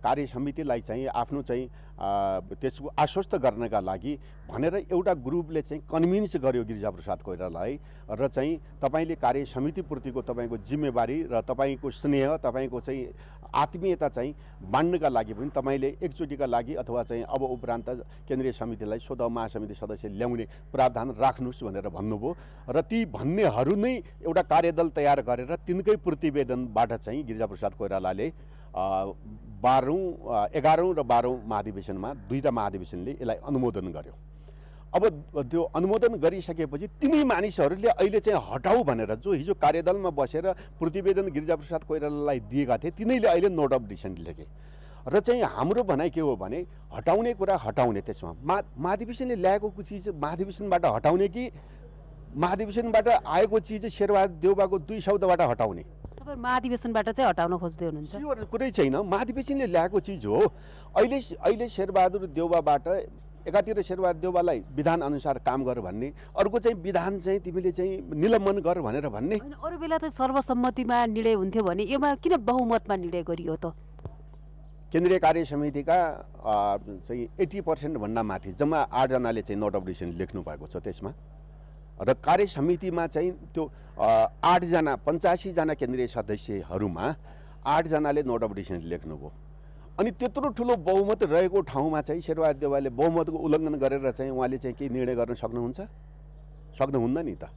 Speaker 5: कार्य समितिलाई चाहिँ आफ्नो चाहिँ त्यसको आश्वस्त गर्नका लागि भनेर एउटा ग्रुपले चाहिँ कन्भिन्स गर्यो गिरिजाप्रसाद कोइरालालाई र चाहिँ तपाईँले कार्य समितिप्रतिको तपाईँको जिम्मेवारी र तपाईँको स्नेह तपाईँको चाहिँ आत्मीयता चाहिँ बाँड्नका लागि पनि तपाईँले एकचोटिका लागि अथवा चाहिँ अब उपरान्त केन्द्रीय समितिलाई स्वतः महासमिति सदस्य ल्याउने प्रावधान राख्नुहोस् भनेर भन्नुभयो र ती भन्नेहरू नै एउटा कार्यदल तयार गरेर तिनकै प्रतिवेदनबाट चाहिँ गिरिजाप्रसाद कोइरालाले बाह्रौँ एघारौँ र बाह्रौँ महाधिवेशनमा दुईवटा महाधिवेशनले यसलाई अनुमोदन गर्यो अब त्यो अनुमोदन गरिसकेपछि तिनै मानिसहरूले अहिले चाहिँ हटाऊ भनेर जो हिजो कार्यदलमा बसेर प्रतिवेदन गिरिजाप्रसाद कोइरालालाई दिएका थिए तिनैले अहिले नोट अफ डिसेन्ट लेखे र चाहिँ हाम्रो भनाइ के हो भने हटाउने कुरा हटाउने त्यसमा मा महाधिवेशनले ल्याएको चिज महाधिवेशनबाट हटाउने कि महाधिवेशनबाट आएको चिज शेरबहादुर देउबाको दुई शब्दबाट हटाउने महाधिवेशनबाट चाहिँ हटाउन खोज्दै हुनुहुन्छ कुरै छैन महाधिवेशनले ल्याएको चिज हो अहिले अहिले शेरबहादुर देउवाबाट एकातिर शेरबहादुर देउवालाई विधानअनुसार काम गर भन्ने अर्को चाहिँ विधान चाहिँ तिमीले चाहिँ निलम्बन गर भनेर भन्ने
Speaker 2: अरू बेला चाहिँ सर्वसम्मतिमा निर्णय हुन्थ्यो भने योमा किन बहुमतमा निर्णय गरियो त
Speaker 5: केन्द्रीय कार्य समितिका चाहिँ एट्टी पर्सेन्टभन्दा माथि जम्मा आठजनाले चाहिँ नोट अफ डिसिसन लेख्नु भएको छ त्यसमा र कार्य समितिमा चाहिँ त्यो आठजना पन्चासीजना केन्द्रीय सदस्यहरूमा आठजनाले नोट अफ डिसिजन लेख्नुभयो अनि त्यत्रो ठुलो बहुमत रहेको ठाउँमा चाहिँ देवालले बहुमतको उल्लङ्घन गरेर चाहिँ उहाँले चाहिँ केही निर्णय गर्न सक्नुहुन्छ सक्नुहुन्न नि त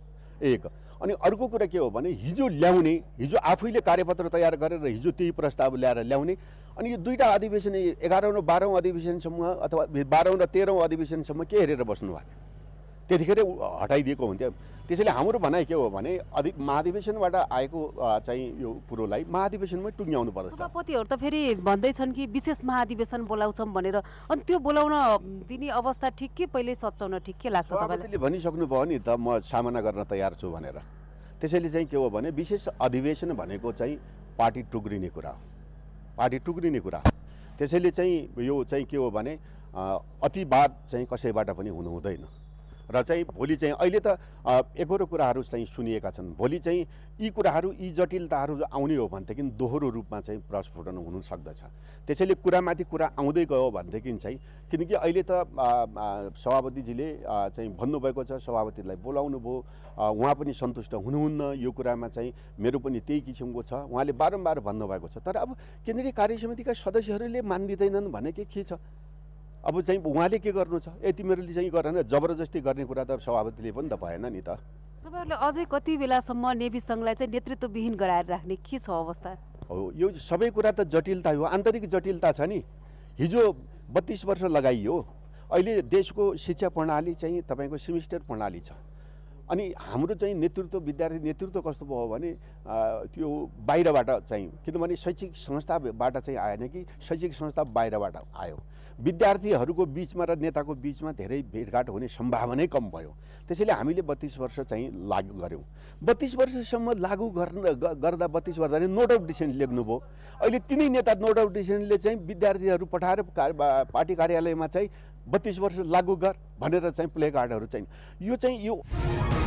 Speaker 5: एक अनि अर्को कुरा के हो भने हिजो ल्याउने हिजो आफैले कार्यपत्र तयार गरेर हिजो त्यही प्रस्ताव ल्याएर ल्याउने अनि यो दुईवटा अधिवेशन एघारौँ र बाह्रौँ अधिवेशनसम्म अथवा बाह्रौँ र तेह्रौँ अधिवेशनसम्म के हेरेर बस्नुभयो त्यतिखेरै हटाइदिएको हुन्थ्यो त्यसैले हाम्रो भनाइ के हो भने अधि महाधिवेशनबाट आएको चाहिँ यो कुरोलाई महाधिवेशनमै टुङ्ग्याउनु पर्दछ
Speaker 2: सभापतिहरू त फेरि भन्दैछन् कि विशेष महाधिवेशन बोलाउँछौँ भनेर अनि त्यो बोलाउन दिने अवस्था ठिक के पहिले सच्याउन ठिक के लाग्छ तपाईँले
Speaker 5: भनिसक्नुभयो नि त म सामना गर्न तयार छु भनेर त्यसैले चाहिँ के हो भने विशेष अधिवेशन भनेको चाहिँ पार्टी टुक्रिने कुरा हो पार्टी टुक्रिने कुरा त्यसैले चाहिँ यो चाहिँ के हो भने अतिवाद चाहिँ कसैबाट पनि हुनु हुँदैन र चाहिँ भोलि चाहिँ अहिले त एघोरो कुराहरू चाहिँ सुनिएका छन् भोलि चाहिँ यी कुराहरू यी जटिलताहरू आउने हो भनेदेखि दोहोरो रूपमा चाहिँ प्रस्फुटन हुनु सक्दछ त्यसैले कुरामाथि कुरा आउँदै गयो भनेदेखि चाहिँ किनकि अहिले त सभापतिजीले चाहिँ भन्नुभएको छ सभापतिलाई बोलाउनु भयो उहाँ पनि सन्तुष्ट हुनुहुन्न यो कुरामा चाहिँ मेरो पनि त्यही किसिमको छ उहाँले बारम्बार भन्नुभएको छ तर अब केन्द्रीय कार्य समितिका सदस्यहरूले मानिदिँदैनन् भने के के छ अब चाहिँ उहाँले के गर्नु छ यति मेरोले चाहिँ गरेन जबरजस्ती गर्ने कुरा त सभापतिले पनि त भएन नि त
Speaker 2: तपाईँहरूले अझै कति बेलासम्म नेभी सङ्घलाई चाहिँ नेतृत्वविहीन गराएर राख्ने के छ अवस्था
Speaker 5: हो यो सबै कुरा त जटिलता हो आन्तरिक जटिलता छ नि हिजो बत्तिस वर्ष लगाइयो अहिले देशको शिक्षा प्रणाली चाहिँ तपाईँको सेमिस्टर प्रणाली छ अनि हाम्रो चाहिँ नेतृत्व विद्यार्थी नेतृत्व कस्तो भयो भने त्यो बाहिरबाट चाहिँ किनभने शैक्षिक संस्थाबाट चाहिँ आएन कि शैक्षिक संस्था बाहिरबाट आयो विद्यार्थीहरूको बिचमा र नेताको बिचमा धेरै भेटघाट हुने सम्भावनै कम भयो त्यसैले हामीले बत्तिस वर्ष चाहिँ लागु गऱ्यौँ बत्तिस वर्षसम्म लागु गर्न गर्दा बत्तिस वर्ष नोट अफ डिसिसन लेख्नुभयो अहिले तिनै नेता नोट अफ डिसिसनले चाहिँ विद्यार्थीहरू पठाएर पार्टी कार्यालयमा चाहिँ बत्तिस वर्ष लागु गर भनेर चाहिँ प्ले कार्डहरू चाहिँ यो चाहिँ यो